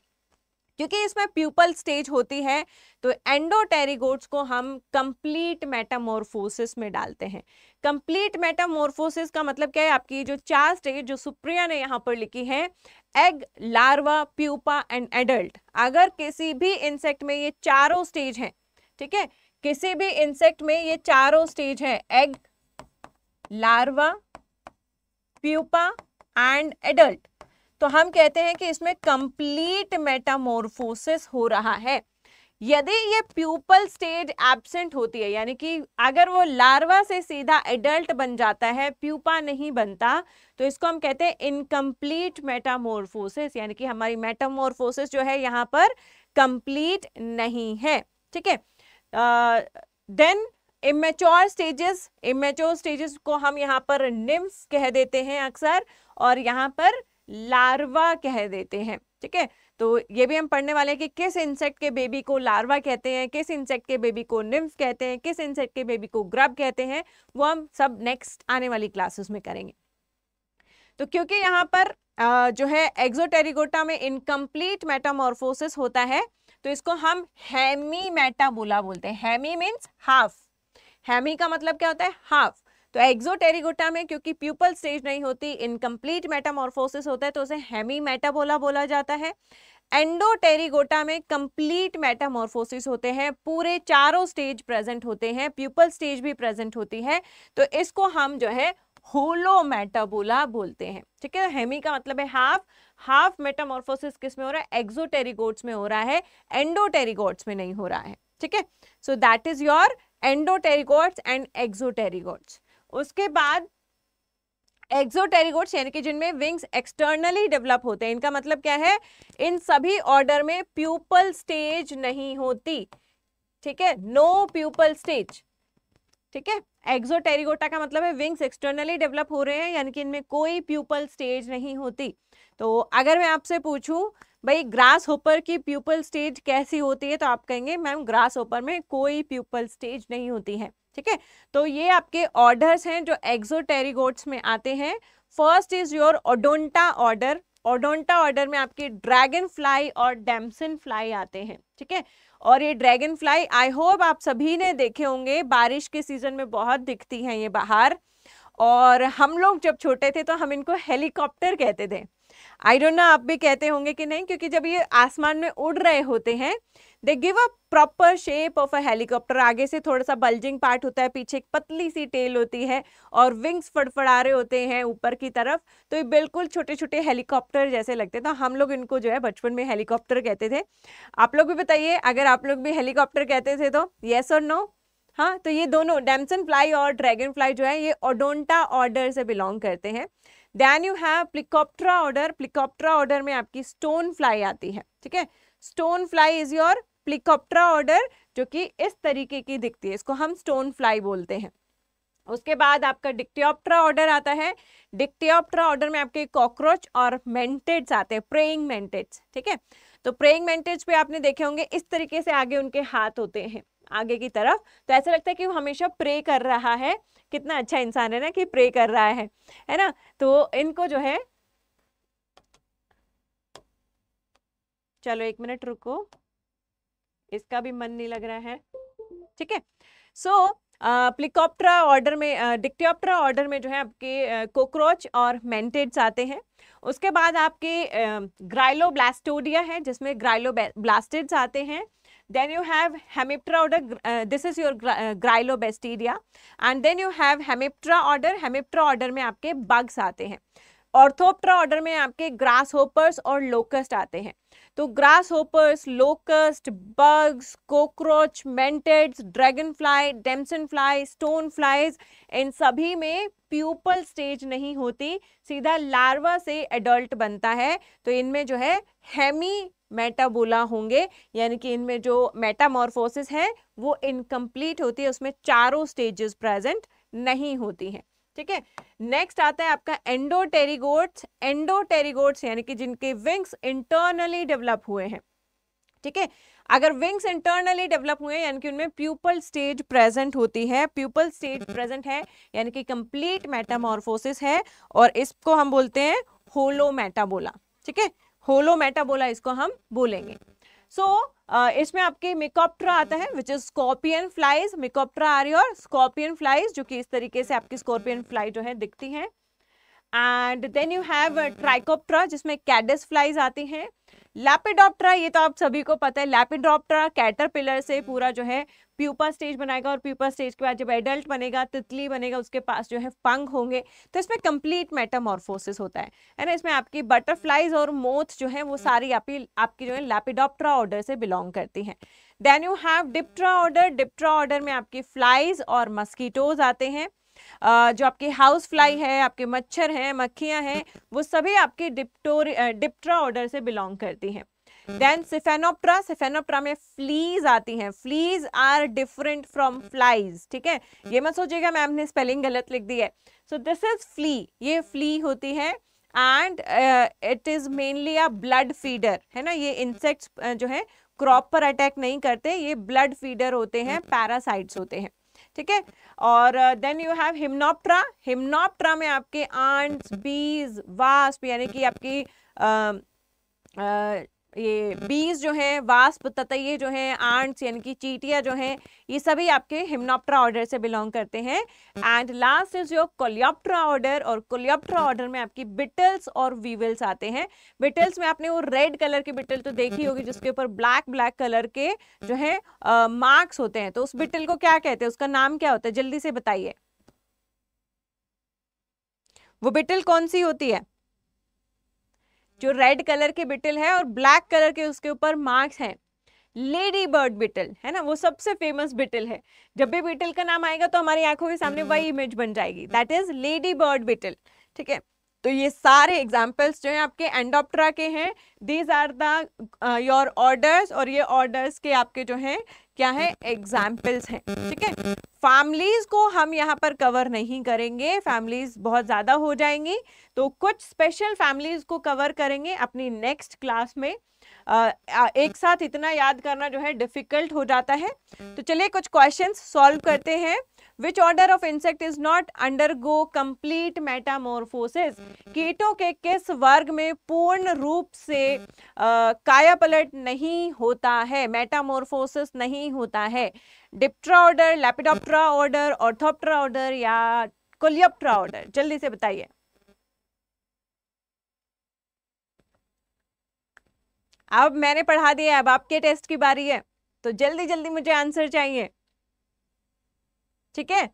क्योंकि इसमें प्यूपल स्टेज होती है तो एंडोटेरिगोट्स को हम कंप्लीट मेटामोरफोसिस में डालते हैं कंप्लीट मेटामोरफोसिस का मतलब क्या है आपकी जो चार स्टेज जो सुप्रिया ने यहाँ पर लिखी है egg larva pupa and adult अगर किसी भी इंसेक्ट में ये चारों स्टेज हैं ठीक है किसी भी इंसेक्ट में ये चारों स्टेज है egg larva pupa and adult तो हम कहते हैं कि इसमें कंप्लीट मेटामोरफोसिस हो रहा है यदि ये प्यूपल स्टेज एबसेंट होती है यानी कि अगर वो लार्वा से सीधा एडल्ट बन जाता है प्यूपा नहीं बनता तो इसको हम कहते हैं इनकम्प्लीट मेटामोरफोसिस यानी कि हमारी मेटामोरफोसिस जो है यहाँ पर कंप्लीट नहीं है ठीक है then immature stages immature stages को हम यहाँ पर निम्स कह देते हैं अक्सर और यहाँ पर लार्वा कह देते हैं ठीक है तो ये भी हम पढ़ने वाले हैं कि किस इंसेक्ट के बेबी को लार्वा कहते हैं किस इंसेक्ट के बेबी को निम्फ कहते हैं किस इंसेक्ट के बेबी को ग्रब कहते हैं वो हम सब नेक्स्ट आने वाली क्लासेस में करेंगे तो क्योंकि यहाँ पर आ, जो है एक्सोटेरिगोटा में इनकम्प्लीट मेटामोरफोसिस होता है तो इसको हम हैमी मेटाबोला बोलते हैं हैमी मीन्स हाफ हैमी का मतलब क्या होता है हाफ तो एक्सोटेरिगोटा में क्योंकि प्यूपल स्टेज नहीं होती इनकम्प्लीट मेटामोरफोसिस होता है तो उसे हेमी मेटाबोला बोला जाता है एंडोटेरिगोटा में कंप्लीट मेटामोरफोसिस होते हैं पूरे चारों स्टेज प्रेजेंट होते हैं प्यूपल स्टेज भी प्रेजेंट होती है तो इसको हम जो है होलो मेटाबोला बोलते हैं ठीक है हेमी तो का मतलब है हाफ हाफ मेटामोरफोसिस किस में हो रहा है एक्सोटेरिगोट्स में हो रहा है एंडोटेरिगोट्स में नहीं हो रहा है ठीक है so that is your endopterygotes and exopterygotes उसके बाद एक्सोटेरिगोट्स यानी कि जिनमें विंग्स एक्सटर्नली डेवलप होते हैं इनका मतलब क्या है इन सभी ऑर्डर में प्यूपल स्टेज नहीं होती ठीक है नो प्यूपल स्टेज ठीक है एक्सोटेरिगोटा का मतलब है विंग्स एक्सटर्नली डेवलप हो रहे हैं यानी कि इनमें कोई प्यूपल स्टेज नहीं होती तो अगर मैं आपसे पूछूं भाई ग्रास होपर की प्यूपल स्टेज कैसी होती है तो आप कहेंगे मैम ग्रास होपर में कोई प्यूपल स्टेज नहीं होती है ठीक है तो ये आपके ऑर्डर्स हैं जो एक्सोटेरिगोट्स में आते हैं first is your odonata order odonata order में आपके ड्रैगन फ्लाई और डैमसन फ्लाई आते हैं ठीक है और ये ड्रैगन फ्लाई आई होप आप सभी ने देखे होंगे बारिश के सीजन में बहुत दिखती हैं ये बाहर और हम लोग जब छोटे थे तो हम इनको हेलीकॉप्टर कहते थे आई डोंट नो आप भी कहते होंगे कि नहीं क्योंकि जब ये आसमान में उड़ रहे होते हैं they give a proper shape of a helicopter आगे से थोड़ा सा बल्जिंग पार्ट होता है पीछे एक पतली सी टेल होती है और विंग्स फड़फड़ा रहे होते हैं ऊपर की तरफ तो ये बिल्कुल छोटे छोटे हेलीकॉप्टर जैसे लगते हैं तो हम लोग इनको जो है बचपन में हेलीकॉप्टर कहते थे आप लोग भी बताइए अगर आप लोग भी हेलीकॉप्टर कहते थे तो येस और नो हाँ तो ये दोनों डैमसन फ्लाई और ड्रैगन फ्लाई जो है ये ओडोंटा ऑर्डर से बिलोंग करते हैं then you have plecoptera order plecoptera order में आपकी स्टोन फ्लाई आती है ठीक है stonefly is your plecoptera order जो कि इस तरीके की दिखती है इसको हम स्टोन फ्लाई बोलते हैं उसके बाद आपका डिक्टियोप्ट्रा ऑर्डर आता है डिक्टियोप्ट्रा ऑर्डर में आपके कॉकरोच और मेंटेड्स आते हैं प्रेइंग मेंटेड्स ठीक है तो प्रेइंग मेंटेड्स पे आपने देखे होंगे इस तरीके से आगे उनके हाथ होते हैं आगे की तरफ तो ऐसा लगता है कि वो हमेशा प्रे कर रहा है कितना अच्छा इंसान है ना कि प्रे कर रहा है है ना तो इनको जो है चलो एक मिनट रुको इसका भी मन नहीं लग रहा है ठीक है सो प्लिकॉप्ट्रा ऑर्डर में डिक्टियोप्ट्रा ऑर्डर में जो है आपके कॉकरोच और मेंटेड्स आते हैं उसके बाद आपके ग्राइलो ग्राइलोब्लास्टोडिया है जिसमें ग्राइलोब्लास्टिड्स आते हैं then you have Hemiptera order, uh, this is your uh, Grylobasteria and then you have Hemiptera order, Hemiptera order mein aapke bugs aate hain orthoptera order mein aapke grasshoppers aur locust aate hain तो grasshoppers locust bugs cockroach mantids dragonfly damselfly stoneflies इन सभी में pupal stage नहीं होती सीधा larva से adult बनता है तो इनमें जो है हेमी मेटाबोला होंगे यानी कि इनमें जो मेटामॉर्फोसिस है वो इनकम्प्लीट होती है उसमें चारों स्टेजेस प्रेजेंट नहीं होती हैं ठीक है नेक्स्ट आता है आपका एंडोटेरिगोट्स एंडोटेरिगोट्स यानी कि जिनके विंग्स इंटरनली डेवलप हुए हैं ठीक है अगर विंग्स इंटरनली डेवलप हुए यानी कि उनमें प्यूपल स्टेज प्रेजेंट होती है प्यूपल स्टेज प्रेजेंट है यानी कि कंप्लीट मेटामॉर्फोसिस है और इसको हम बोलते हैं होलो मेटाबोला ठीक है होलो मेटाबोला इसको हम बोलेंगे सो so, uh, इसमें आपके मिकॉप्ट्रा आता है which is scorpion flies mecoptera रही और स्कॉर्पियन फ्लाइज जो कि इस तरीके से आपकी स्कॉर्पियन फ्लाई जो है दिखती है and then you have trichoptera जिसमें कैडस फ्लाइज आती हैं लैपिडॉप्ट्रा ये तो आप सभी को पता है लैपिडॉप्ट्रा कैटरपिलर से पूरा जो है प्यूपा स्टेज बनाएगा और प्यूपा स्टेज के बाद जब एडल्ट बनेगा तितली बनेगा उसके पास जो है पंख होंगे तो इसमें कंप्लीट मेटामॉर्फोसिस होता है है ना इसमें आपकी बटरफ्लाइज और मोथ जो है वो हम्म। सारी आपकी आपकी जो है लैपिडोप्ट्रा ऑर्डर से बिलोंग करती हैं then you have diptera order diptera order में आपकी फ्लाइज और मस्कीटोज आते हैं जो आपके हाउस फ्लाई है आपके मच्छर हैं मक्खियां हैं वो सभी आपके डिप्टोर डिप्ट्रा ऑर्डर से बिलोंग करती हैं देन सिफेनोप्ट्रा सिफेनोप्ट्रा में फ्लीज आती हैं fleas are different from flies ठीक है ये मत सोचिएगा मैम ने स्पेलिंग गलत लिख दी है सो दिस इज फ्ली ये फ्ली होती है and it is mainly a blood feeder है ना ये इंसेक्ट्स uh, जो है क्रॉप पर अटैक नहीं करते ये ब्लड फीडर होते हैं पैरासाइट्स हम्म। होते हैं ठीक है और then you have hymenoptera hymenoptera में आपके आंट्स बीज वास्प यानी कि आपकी um, uh, uh, ये बीज जो है वास्प ततये जो है आंट्स यानी कि चीटिया जो है ये सभी आपके हिमनोप्ट्रा ऑर्डर से बिलोंग करते हैं and last is your coleoptera order और कोलियोप्ट्रा ऑर्डर में आपकी बिटल्स और वीवल्स आते हैं बिटल्स में आपने वो रेड कलर की बिटल तो देखी होगी जिसके ऊपर ब्लैक ब्लैक कलर के जो है मार्क्स होते हैं तो उस बिटल को क्या कहते हैं उसका नाम क्या होता है जल्दी से बताइए वो बिटल कौन सी होती है जो रेड कलर के बिटल है और ब्लैक कलर के उसके ऊपर मार्क्स हैं लेडी बर्ड बिटल है ना वो सबसे फेमस बिटल है जब भी बिटल का नाम आएगा तो हमारी आंखों के सामने वही इमेज बन जाएगी that is ladybird beetle ठीक है तो ये सारे एग्जाम्पल्स जो हैं आपके एंडोप्ट्रा के हैं these are the your orders और ये ऑर्डर्स के आपके जो हैं क्या है एग्जाम्पल्स हैं ठीक है फैमिलीज को हम यहाँ पर कवर नहीं करेंगे फैमिलीज बहुत ज़्यादा हो जाएंगी तो कुछ स्पेशल फैमिलीज को कवर करेंगे अपनी नेक्स्ट क्लास में आ, एक साथ इतना याद करना जो है डिफ़िकल्ट हो जाता है तो चलिए कुछ क्वेश्चंस सॉल्व करते हैं which order of insect is not undergo complete metamorphosis कीटों के किस वर्ग में पूर्ण रूप से कायापलट नहीं होता है मेटामोरफोसिस नहीं होता है diptera order lepidoptera order orthoptera order या कोलियोप्ट्रा ऑर्डर जल्दी से बताइए अब मैंने पढ़ा दिया अब आपके टेस्ट की बारी है तो जल्दी जल्दी मुझे आंसर चाहिए ठीक है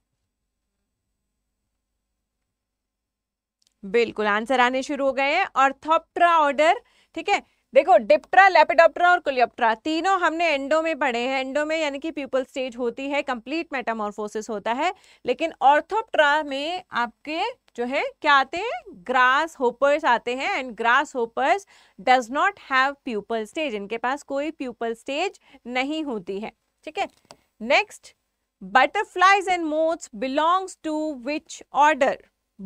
बिल्कुल आंसर आने शुरू हो गए हैं ऑर्थोप्ट्रा ऑर्डर ठीक है देखो डिप्ट्रा लेपिडोप्ट्रा और कुलियोप्ट्रा तीनों हमने एंडो में पढ़े हैं एंडो में यानी कि प्यूपल स्टेज होती है कंप्लीट मेटामॉर्फोसिस होता है लेकिन ऑर्थोप्ट्रा में आपके जो है क्या आते हैं ग्रास होपर्स आते हैं and grasshoppers does not have pupal stage इनके पास कोई प्यूपल स्टेज नहीं होती है ठीक है next butterflies and moths belongs to which order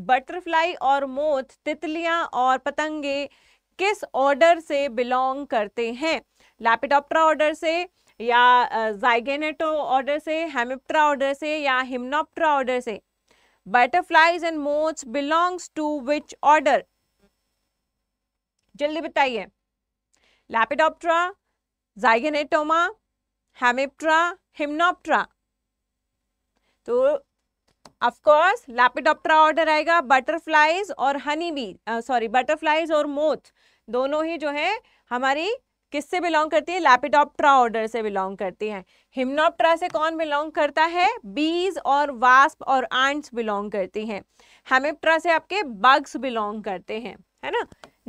butterfly और मोथ तितलियां और पतंगे किस ऑर्डर से बिलोंग करते हैं लैपिडोप्ट्रा ऑर्डर से या जाइगेनेटो ऑर्डर से हेमिप्ट्रा ऑर्डर से या हिमनोप्ट्रा ऑर्डर से butterflies and moths belongs to which order जल्दी बताइए लैपिडोप्ट्रा जाइगेनेटोमा हेमिप्ट्रा हिमनोप्ट्रा तो ऑफकोर्स लैपिडोप्टरा ऑर्डर आएगा बटरफ्लाइज और हनी बी सॉरी बटरफ्लाइज और मोथ दोनों ही जो है हमारी किससे बिलोंग करती है लैपिडोप्ट्रा ऑर्डर से बिलोंग करती हैं हिमनोप्टरा से कौन बिलोंग करता है बीज और वास्प और आंट्स बिलोंग करती हैं हेमिप्टरा से आपके बग्स बिलोंग करते हैं है ना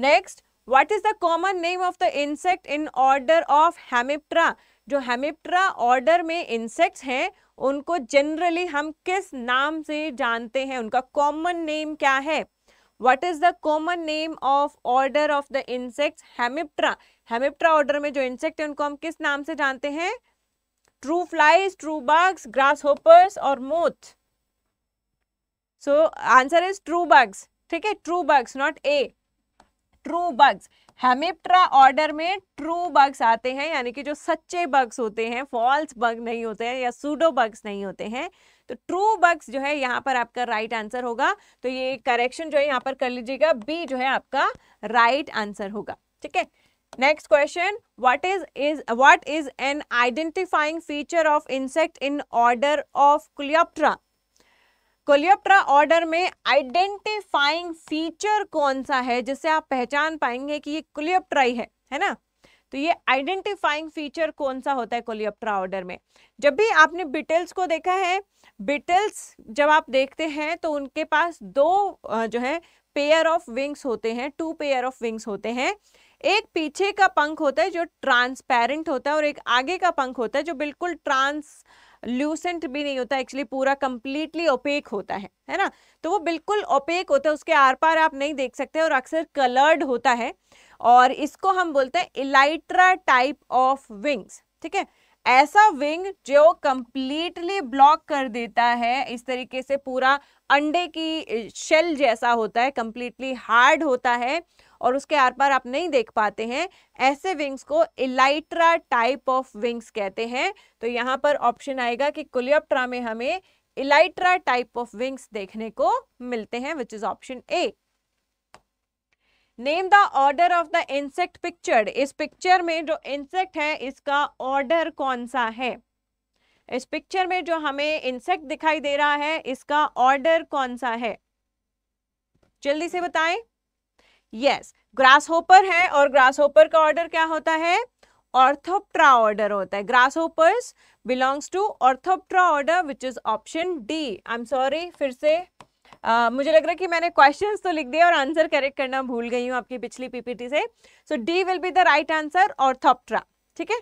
next what is the common name of the insect in order of hemiptera जो हेमिप्ट्रा ऑर्डर में इंसेक्ट्स हैं उनको जनरली हम किस नाम से जानते हैं उनका कॉमन नेम क्या है what is the common name of order of the insects hemiptera hemiptera order में जो इंसेक्ट है उनको हम किस नाम से जानते हैं true flies true bugs grasshoppers और moth so answer is true bugs ठीक है true bugs not a true bugs hemiptera order में ट्रू बग्स आते हैं यानी कि जो सच्चे बग्स होते हैं फॉल्स बग नहीं होते हैं या सूडो बग्स नहीं होते हैं तो ट्रू बग्स जो है यहाँ पर आपका राइट right आंसर होगा तो ये करेक्शन जो है यहाँ पर कर लीजिएगा बी जो है आपका राइट right आंसर होगा ठीक है next question what is is what is an identifying feature of insect in order of coleoptera coleoptera order में आइडेंटिफाइंग फीचर कौन सा है जिससे आप पहचान पाएंगे कि ये कोलियोप्ट्रा ही है है ना तो ये आइडेंटिफाइंग फीचर कौन सा होता है कोलियोप्ट्रा ऑर्डर में जब भी आपने बिटल्स को देखा है बिटल्स जब आप देखते हैं तो उनके पास दो जो है पेयर ऑफ विंग्स होते हैं टू पेयर ऑफ विंग्स होते हैं एक पीछे का पंख होता है जो ट्रांसपेरेंट होता है और एक आगे का पंख होता है जो बिल्कुल ट्रांस ल्यूसेंट भी नहीं होता एक्चुअली पूरा कंप्लीटली ओपेक होता है है ना तो वो बिल्कुल ओपेक होता है उसके आर पार आप नहीं देख सकते और अक्सर कलर्ड होता है और इसको हम बोलते हैं इलाइट्रा टाइप ऑफ विंग्स ठीक है ऐसा विंग जो कंप्लीटली ब्लॉक कर देता है इस तरीके से पूरा अंडे की शेल जैसा होता है कम्प्लीटली हार्ड होता है और उसके आर पार आप नहीं देख पाते हैं ऐसे विंग्स को इलाइट्रा टाइप ऑफ विंग्स कहते हैं तो यहाँ पर ऑप्शन आएगा कि कुलियोप्ट्रा में हमें इलाइट्रा टाइप ऑफ विंग्स देखने को मिलते हैं which is option A name the order of the insect picture इस पिक्चर में जो इंसेक्ट है इसका ऑर्डर कौन सा है इस पिक्चर में जो हमें इंसेक्ट दिखाई दे रहा है इसका ऑर्डर कौन सा है जल्दी से बताएं यस ग्रास होपर है और ग्रास होपर का ऑर्डर क्या होता है ऑर्थोप्ट्रा ऑर्डर होता है grasshoppers belongs to orthoptera order which is option D I am sorry फिर से Uh, मुझे लग रहा है कि मैंने क्वेश्चंस तो लिख दिए और आंसर करेक्ट करना भूल गई हूँ आपकी पिछली पीपीटी से so D will be the right answer orthoptera ठीक है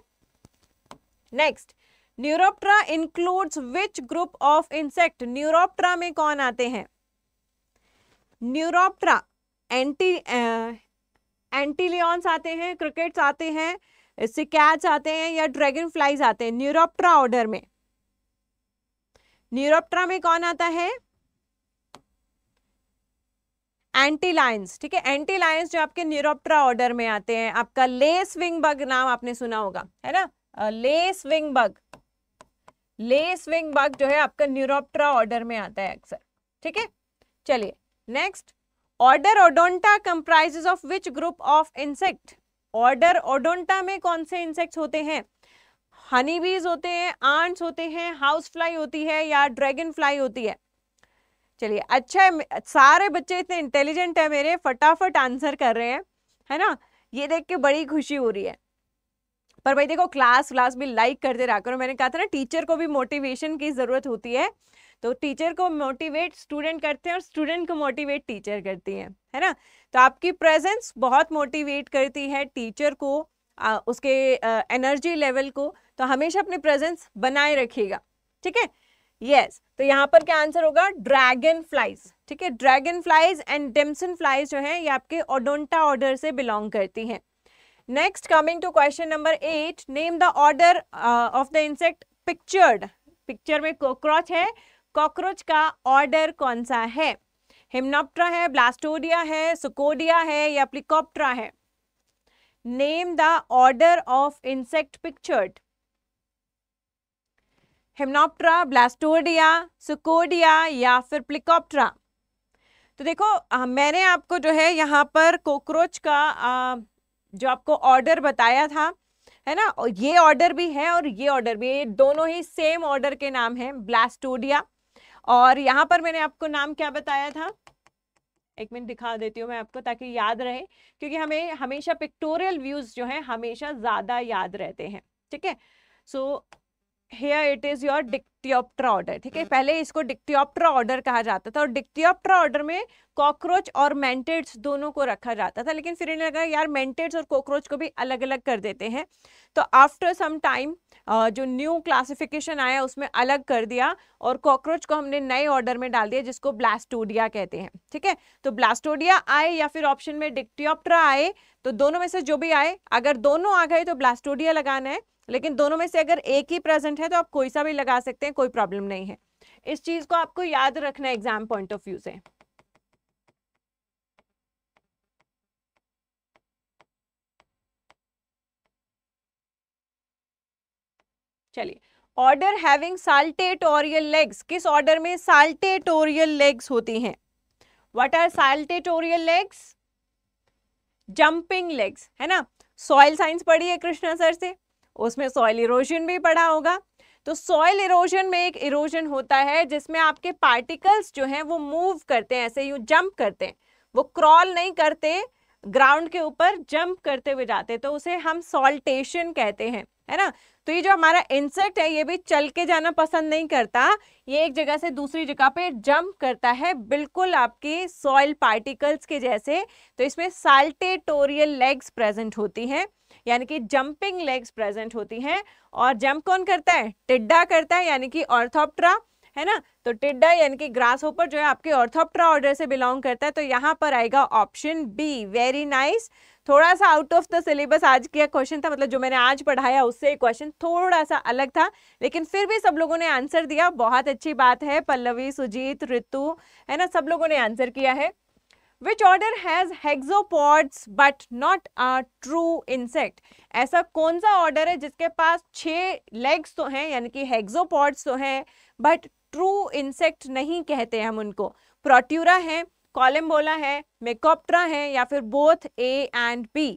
next neuroptera includes which group of insect neuroptera में कौन आते हैं न्यूरोप्ट्रा एंटी एंटीलियंस आते हैं क्रिकेट्स आते हैं सिकैच आते हैं या ड्रैगन फ्लाइज आते हैं न्यूरोप्ट्रा ऑर्डर में न्यूरोप्ट्रा में कौन आता है एंटी ठीक है एंटी जो आपके न्यूरोप्ट्रा ऑर्डर में आते हैं आपका लेस विंग बग नाम आपने सुना होगा है ना lacewing bug lacewing bug जो है आपका न्यूरोप्ट्रा ऑर्डर में आता है अक्सर ठीक है चलिए next order odonata comprises of which group of insect order odonata में कौन से इंसेक्ट होते हैं हनी बीज होते हैं आंट्स होते हैं हाउस फ्लाई होती है या ड्रैगन फ्लाई होती है चलिए अच्छा है सारे बच्चे इतने इंटेलिजेंट है मेरे फटाफट आंसर कर रहे हैं है ना ये देख के बड़ी खुशी हो रही है पर भाई देखो क्लास व्लास भी लाइक करते रहा करो मैंने कहा था ना टीचर को भी मोटिवेशन की ज़रूरत होती है तो टीचर को मोटिवेट स्टूडेंट करते हैं और स्टूडेंट को मोटिवेट टीचर करती हैं है ना तो आपकी प्रेजेंस बहुत मोटिवेट करती है टीचर को आ, उसके एनर्जी लेवल को तो हमेशा अपने प्रेजेंस बनाए रखिएगा ठीक है यस तो यहाँ पर क्या आंसर होगा ड्रैगन फ्लाइज ठीक है dragonflies and damselflies जो है ये आपके ओडोंटा ऑर्डर से बिलोंग करती हैं next coming to question number eight name the order of the insect pictured picture में कॉकरोच है कॉकरोच का ऑर्डर कौन सा है हिमनोप्ट्रा है ब्लास्टोडिया है सुकोडिया है या प्लिकॉप्ट्रा है name the order of insect pictured hymenoptera blattodea psocodea या फिर प्लिकॉप्ट्रा तो देखो आ, मैंने आपको जो है यहाँ पर कॉकरोच का आ, जो आपको ऑर्डर बताया था है ना ये ऑर्डर भी है और ये ऑर्डर भी है दोनों ही सेम ऑर्डर के नाम है ब्लास्टोडिया और यहाँ पर मैंने आपको नाम क्या बताया था एक मिनट दिखा देती हूँ मैं आपको ताकि याद रहे क्योंकि हमें हमेशा पिक्टोरियल व्यूज जो है हमेशा ज्यादा याद रहते हैं ठीक है so so, here it is your dictyoptera order ठीक है पहले इसको डिक्टियोप्ट्रा ऑर्डर कहा जाता था और डिक्टियोप्ट्रा ऑर्डर में कॉकरोच और मेंटेड्स दोनों को रखा जाता था लेकिन फिर इन्हें लगा यार मेंटेड्स और कॉकरोच को भी अलग अलग कर देते हैं तो आफ्टर सम टाइम जो न्यू क्लासिफिकेशन आया उसमें अलग कर दिया और कॉकरोच को हमने नए ऑर्डर में डाल दिया जिसको ब्लास्टोडिया कहते हैं ठीक है तो ब्लास्टोडिया आए या फिर ऑप्शन में डिक्टियोप्ट्रा आए तो दोनों में से जो भी आए अगर दोनों आ गए तो ब्लास्टोडिया लगाना है लेकिन दोनों में से अगर एक ही प्रेजेंट है तो आप कोई सा भी लगा सकते हैं कोई प्रॉब्लम नहीं है इस चीज को आपको याद रखना है एग्जाम पॉइंट ऑफ व्यू से चलिए ऑर्डर हैविंग साल्टेटोरियल लेग्स किस ऑर्डर में साल्टेटोरियल लेग्स होती हैं what are saltatorial legs jumping legs है ना सॉइल साइंस पढ़ी है कृष्णा सर से उसमें सॉइल इरोजन भी पड़ा होगा तो सॉइल इरोजन में एक इरोजन होता है जिसमें आपके पार्टिकल्स जो हैं वो मूव करते हैं ऐसे यूँ जंप करते हैं वो क्रॉल नहीं करते ग्राउंड के ऊपर जंप करते हुए जाते तो उसे हम सॉल्टेशन कहते हैं है ना तो ये जो हमारा इंसेक्ट है ये भी चल के जाना पसंद नहीं करता ये एक जगह से दूसरी जगह पे जंप करता है बिल्कुल आपके सॉइल पार्टिकल्स के जैसे तो इसमें साल्टेटोरियल लेग्स प्रेजेंट होती हैं यानी कि जंपिंग लेग्स प्रेजेंट होती हैं और जंप कौन करता है टिड्डा करता है यानी कि ऑर्थोप्ट्रा है ना तो टिड्डा यानी कि ग्रास होपर जो है आपके ऑर्थोप्ट्रा ऑर्डर से बिलोंग करता है तो यहाँ पर आएगा ऑप्शन बी वेरी नाइस थोड़ा सा आउट ऑफ द सिलेबस आज का क्वेश्चन था मतलब जो मैंने आज पढ़ाया उससे क्वेश्चन थोड़ा सा अलग था लेकिन फिर भी सब लोगों ने आंसर दिया बहुत अच्छी बात है पल्लवी सुजीत ऋतु है ना सब लोगों ने आंसर किया है which order has hexapods but not a true insect ऐसा कौन सा ऑर्डर है जिसके पास छः लेग्स तो हैं यानी कि हेक्सोपॉड्स तो हैं बट ट्रू इंसेक्ट नहीं कहते हम उनको प्रोट्यूरा है कॉलम्बोला है मेकोप्ट्रा है या फिर both A and B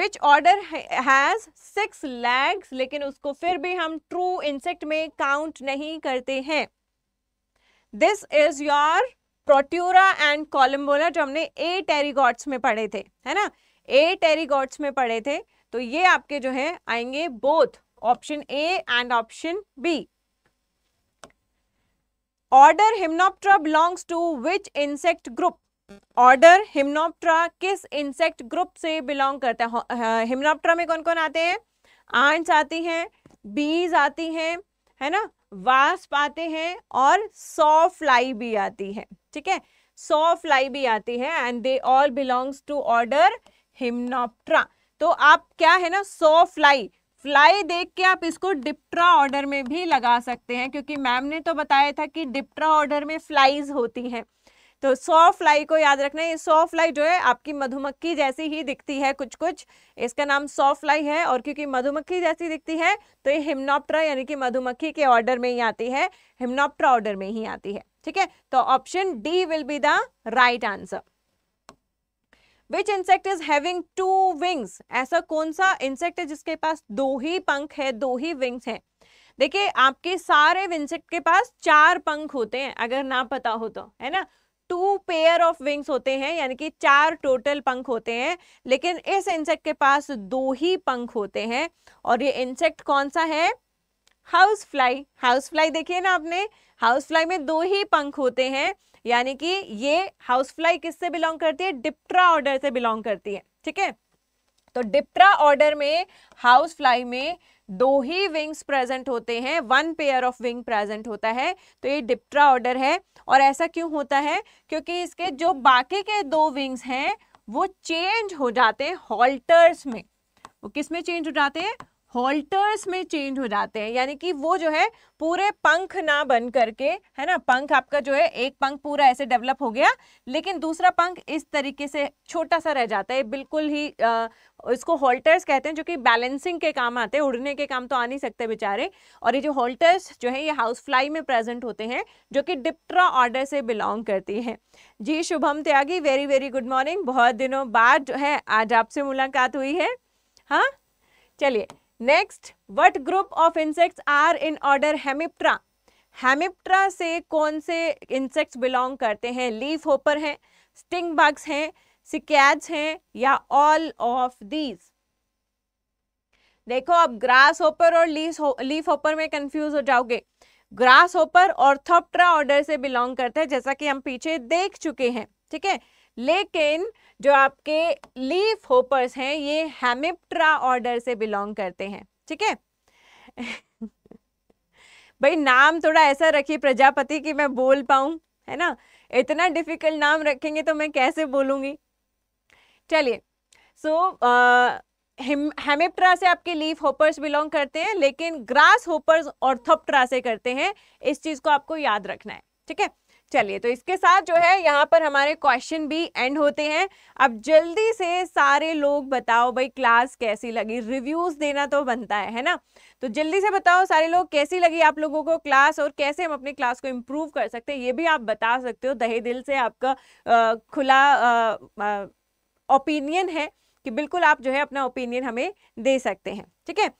which order has six legs लेकिन उसको फिर भी हम ट्रू इंसेक्ट में काउंट नहीं करते हैं this is your protura and collembola जो हमने ए टेरीगॉड्स में पढ़े थे है ना ए टेरीगॉड्स में पढ़े थे तो ये आपके जो है आएंगे both option A and option B order hymenoptera belongs to which insect group order hymenoptera किस इंसेक्ट ग्रुप से बिलोंग करता है हिमनोप्ट्रा में कौन कौन आते हैं आंट्स आती हैं बीज आती हैं है ना वास्प आते हैं और सौ फ्लाई भी आती है ठीक है सौ फ्लाई भी आती है and they all belongs to order hymenoptera तो आप क्या है ना सौ फ्लाई फ्लाई देख के आप इसको डिप्ट्रा ऑर्डर में भी लगा सकते हैं क्योंकि मैम ने तो बताया था कि डिप्ट्रा ऑर्डर में फ्लाईज होती हैं तो सौ फ्लाई को याद रखना ये सौ फ्लाई जो है आपकी मधुमक्खी जैसी ही दिखती है कुछ कुछ इसका नाम सौ फ्लाई है और क्योंकि मधुमक्खी जैसी दिखती है तो ये हिमनोप्ट्रा यानी कि मधुमक्खी के ऑर्डर में ही आती है हिमनोप्ट्रा ऑर्डर में ही आती है ठीक है तो option D will be the right answer which insect is having two wings ऐसा कौन सा इंसेक्ट है जिसके पास दो ही पंख है दो ही विंग्स हैं देखिए आपके सारे इंसेक्ट के पास चार पंख होते हैं अगर ना पता हो तो है ना टू पेयर ऑफ विंग्स होते हैं यानी कि चार टोटल पंख होते हैं लेकिन इस इंसेक्ट के पास दो ही पंख होते हैं और ये इंसेक्ट कौन सा है हाउस फ्लाई हाउस फ्लाई देखिए ना आपने हाउस फ्लाई में दो ही पंख होते हैं यानी कि ये हाउस फ्लाई किससे बिलोंग करती है डिप्ट्रा ऑर्डर से बिलोंग करती है ठीक है तो डिप्ट्रा ऑर्डर में हाउस फ्लाई में दो ही विंग्स प्रेजेंट होते हैं one pair of wing present होता है तो ये डिप्ट्रा ऑर्डर है और ऐसा क्यों होता है क्योंकि इसके जो बाकी के दो विंग्स हैं वो चेंज हो जाते हैं हॉल्टर्स में वो किस में चेंज हो जाते हैं हॉल्टर्स में चेंज हो जाते हैं यानी कि वो जो है पूरे पंख ना बन करके है ना पंख आपका जो है एक पंख पूरा ऐसे डेवलप हो गया लेकिन दूसरा पंख इस तरीके से छोटा सा रह जाता है बिल्कुल ही आ, इसको हॉल्टर्स कहते हैं जो कि बैलेंसिंग के काम आते हैं उड़ने के काम तो आ नहीं सकते बेचारे और ये जो हॉल्टर्स जो है ये हाउस फ्लाई में प्रेजेंट होते हैं जो कि डिप्ट्रा ऑर्डर से बिलोंग करती हैं जी Shubham Tyagi very very good morning बहुत दिनों बाद जो है आज आपसे मुलाकात हुई है हाँ चलिए next what group of insects are in order hemiptera hemiptera से कौन से इंसेक्ट्स बिलोंग करते हैं लीफ होपर हैं स्टिंग बग्स हैं सिकैड्स हैं या ऑल ऑफ दीज देखो अब ग्रास होपर और लीफ होपर में कंफ्यूज हो जाओगे ग्रास होपर ऑर्थोप्ट्रा ऑर्डर से बिलोंग करते हैं जैसा कि हम पीछे देख चुके हैं ठीक है लेकिन जो आपके लीफ होपर्स हैं ये हेमिप्ट्रा ऑर्डर से बिलोंग करते हैं ठीक है भाई नाम थोड़ा ऐसा रखिए प्रजापति कि मैं बोल पाऊँ है ना इतना डिफिकल्ट नाम रखेंगे तो मैं कैसे बोलूँगी चलिए सो so, हेमिप्ट्रा से आपके लीफ होपर्स बिलोंग करते हैं लेकिन ग्रास होपर्स ऑर्थोप्ट्रा से करते हैं इस चीज़ को आपको याद रखना है ठीक है चलिए तो इसके साथ जो है यहाँ पर हमारे क्वेश्चन भी एंड होते हैं अब जल्दी से सारे लोग बताओ भाई क्लास कैसी लगी रिव्यूज देना तो बनता है है ना तो जल्दी से बताओ सारे लोग कैसी लगी आप लोगों को क्लास और कैसे हम अपने क्लास को इम्प्रूव कर सकते हैं ये भी आप बता सकते हो दहे दिल से आपका आ, खुला ओपिनियन है कि बिल्कुल आप जो है अपना ओपिनियन हमें दे सकते हैं ठीक है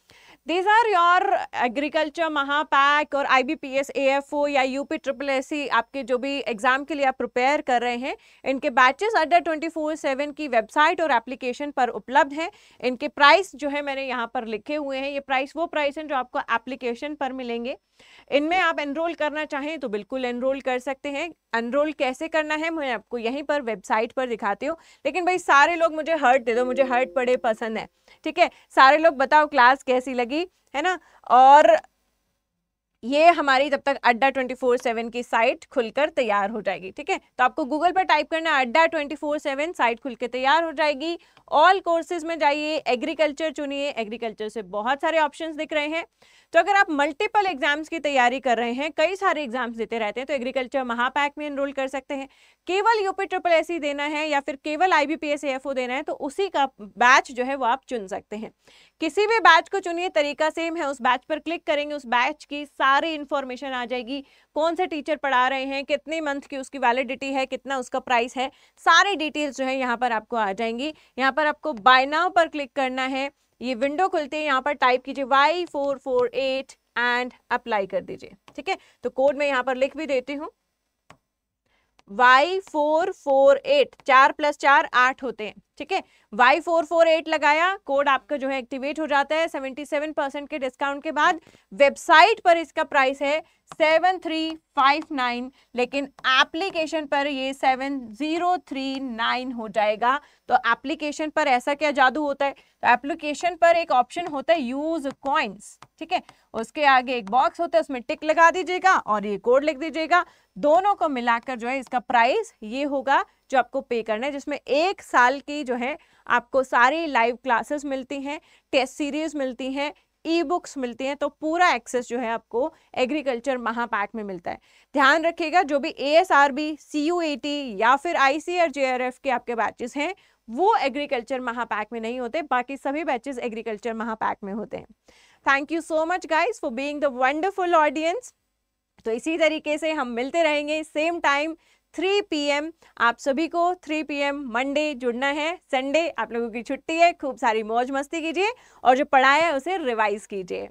these are your agriculture Mahapack और I B P S A F O या U P triple S C आपके जो भी एग्जाम के लिए आप प्रिपेयर कर रहे हैं इनके batches Adda twenty four seven की वेबसाइट और एप्लीकेशन पर उपलब्ध हैं इनके प्राइस जो है मैंने यहाँ पर लिखे हुए हैं ये प्राइस वो प्राइस हैं जो आपको एप्लीकेशन पर मिलेंगे इनमें आप एनरोल करना चाहें तो बिल्कुल एनरोल कर सकते हैं अनरोल कैसे करना है मैं आपको यहीं पर वेबसाइट पर दिखाती हूँ लेकिन भाई सारे लोग मुझे हर्ट दे दो मुझे हर्ट पड़े पसंद है ठीक है सारे लोग बताओ क्लास कैसी लगी है ना और ये हमारी जब तक अड्डा ट्वेंटी फोर सेवन की साइट खुलकर तैयार हो जाएगी ठीक है तो आपको गूगल पर टाइप करना अड्डा ट्वेंटी फोर सेवन साइट खुल के तैयार हो जाएगी ऑल कोर्सेज में जाइए एग्रीकल्चर चुनिए एग्रीकल्चर से बहुत सारे ऑप्शंस दिख रहे हैं तो अगर आप मल्टीपल एग्जाम्स की तैयारी कर रहे हैं कई सारे एग्जाम्स देते रहते हैं तो एग्रीकल्चर महापैक में एनरोल कर सकते हैं केवल यूपी ट्रिपल एस देना है या फिर केवल I B P S F O देना है तो उसी का बैच जो है वो आप चुन सकते हैं किसी भी बैच को चुनिए तरीका सेम है उस बैच पर क्लिक करेंगे उस बैच की सारी इन्फॉर्मेशन आ जाएगी कौन से टीचर पढ़ा रहे हैं कितने मंथ की उसकी वैलिडिटी है कितना उसका प्राइस है सारी डिटेल्स जो है यहाँ पर आपको आ जाएंगी यहाँ पर आपको बायनाव पर क्लिक करना है ये विंडो खुलते हैं यहाँ पर टाइप कीजिए Y four four eight and apply कर दीजिए ठीक है तो कोड में यहाँ पर लिख भी देती हूँ वाई फोर फोर एट चार प्लस चार आठ होते हैं ठीक है वाई फोर फोर एट लगाया कोड आपका जो है एक्टिवेट हो जाता है सेवेंटी सेवन परसेंट के डिस्काउंट के बाद वेबसाइट पर इसका प्राइस है सेवन थ्री फाइव नाइन लेकिन एप्लीकेशन पर ये सेवन जीरो थ्री नाइन हो जाएगा तो एप्लीकेशन पर ऐसा क्या जादू होता है तो एप्लीकेशन पर एक ऑप्शन होता है यूज कॉइन्स ठीक है उसके आगे एक बॉक्स होता है उसमें टिक लगा दीजिएगा और ये कोड लिख दीजिएगा दोनों को मिलाकर जो है इसका प्राइस ये होगा जो आपको पे करना है जिसमें एक साल की जो है आपको सारी लाइव क्लासेस मिलती हैं टेस्ट सीरीज मिलती हैं ई बुक्स मिलती हैं तो पूरा एक्सेस जो है आपको एग्रीकल्चर महापैक में मिलता है ध्यान रखिएगा जो भी A S R B C U A T या फिर I C R J R F के आपके बैचेस हैं वो एग्रीकल्चर महापैक में नहीं होते बाकी सभी बैचेस एग्रीकल्चर महापैक में होते हैं thank you so much guys for being the wonderful audience तो इसी तरीके से हम मिलते रहेंगे सेम टाइम 3 पीएम आप सभी को 3 पीएम मंडे जुड़ना है संडे आप लोगों की छुट्टी है खूब सारी मौज मस्ती कीजिए और जो पढ़ाया है उसे रिवाइज कीजिए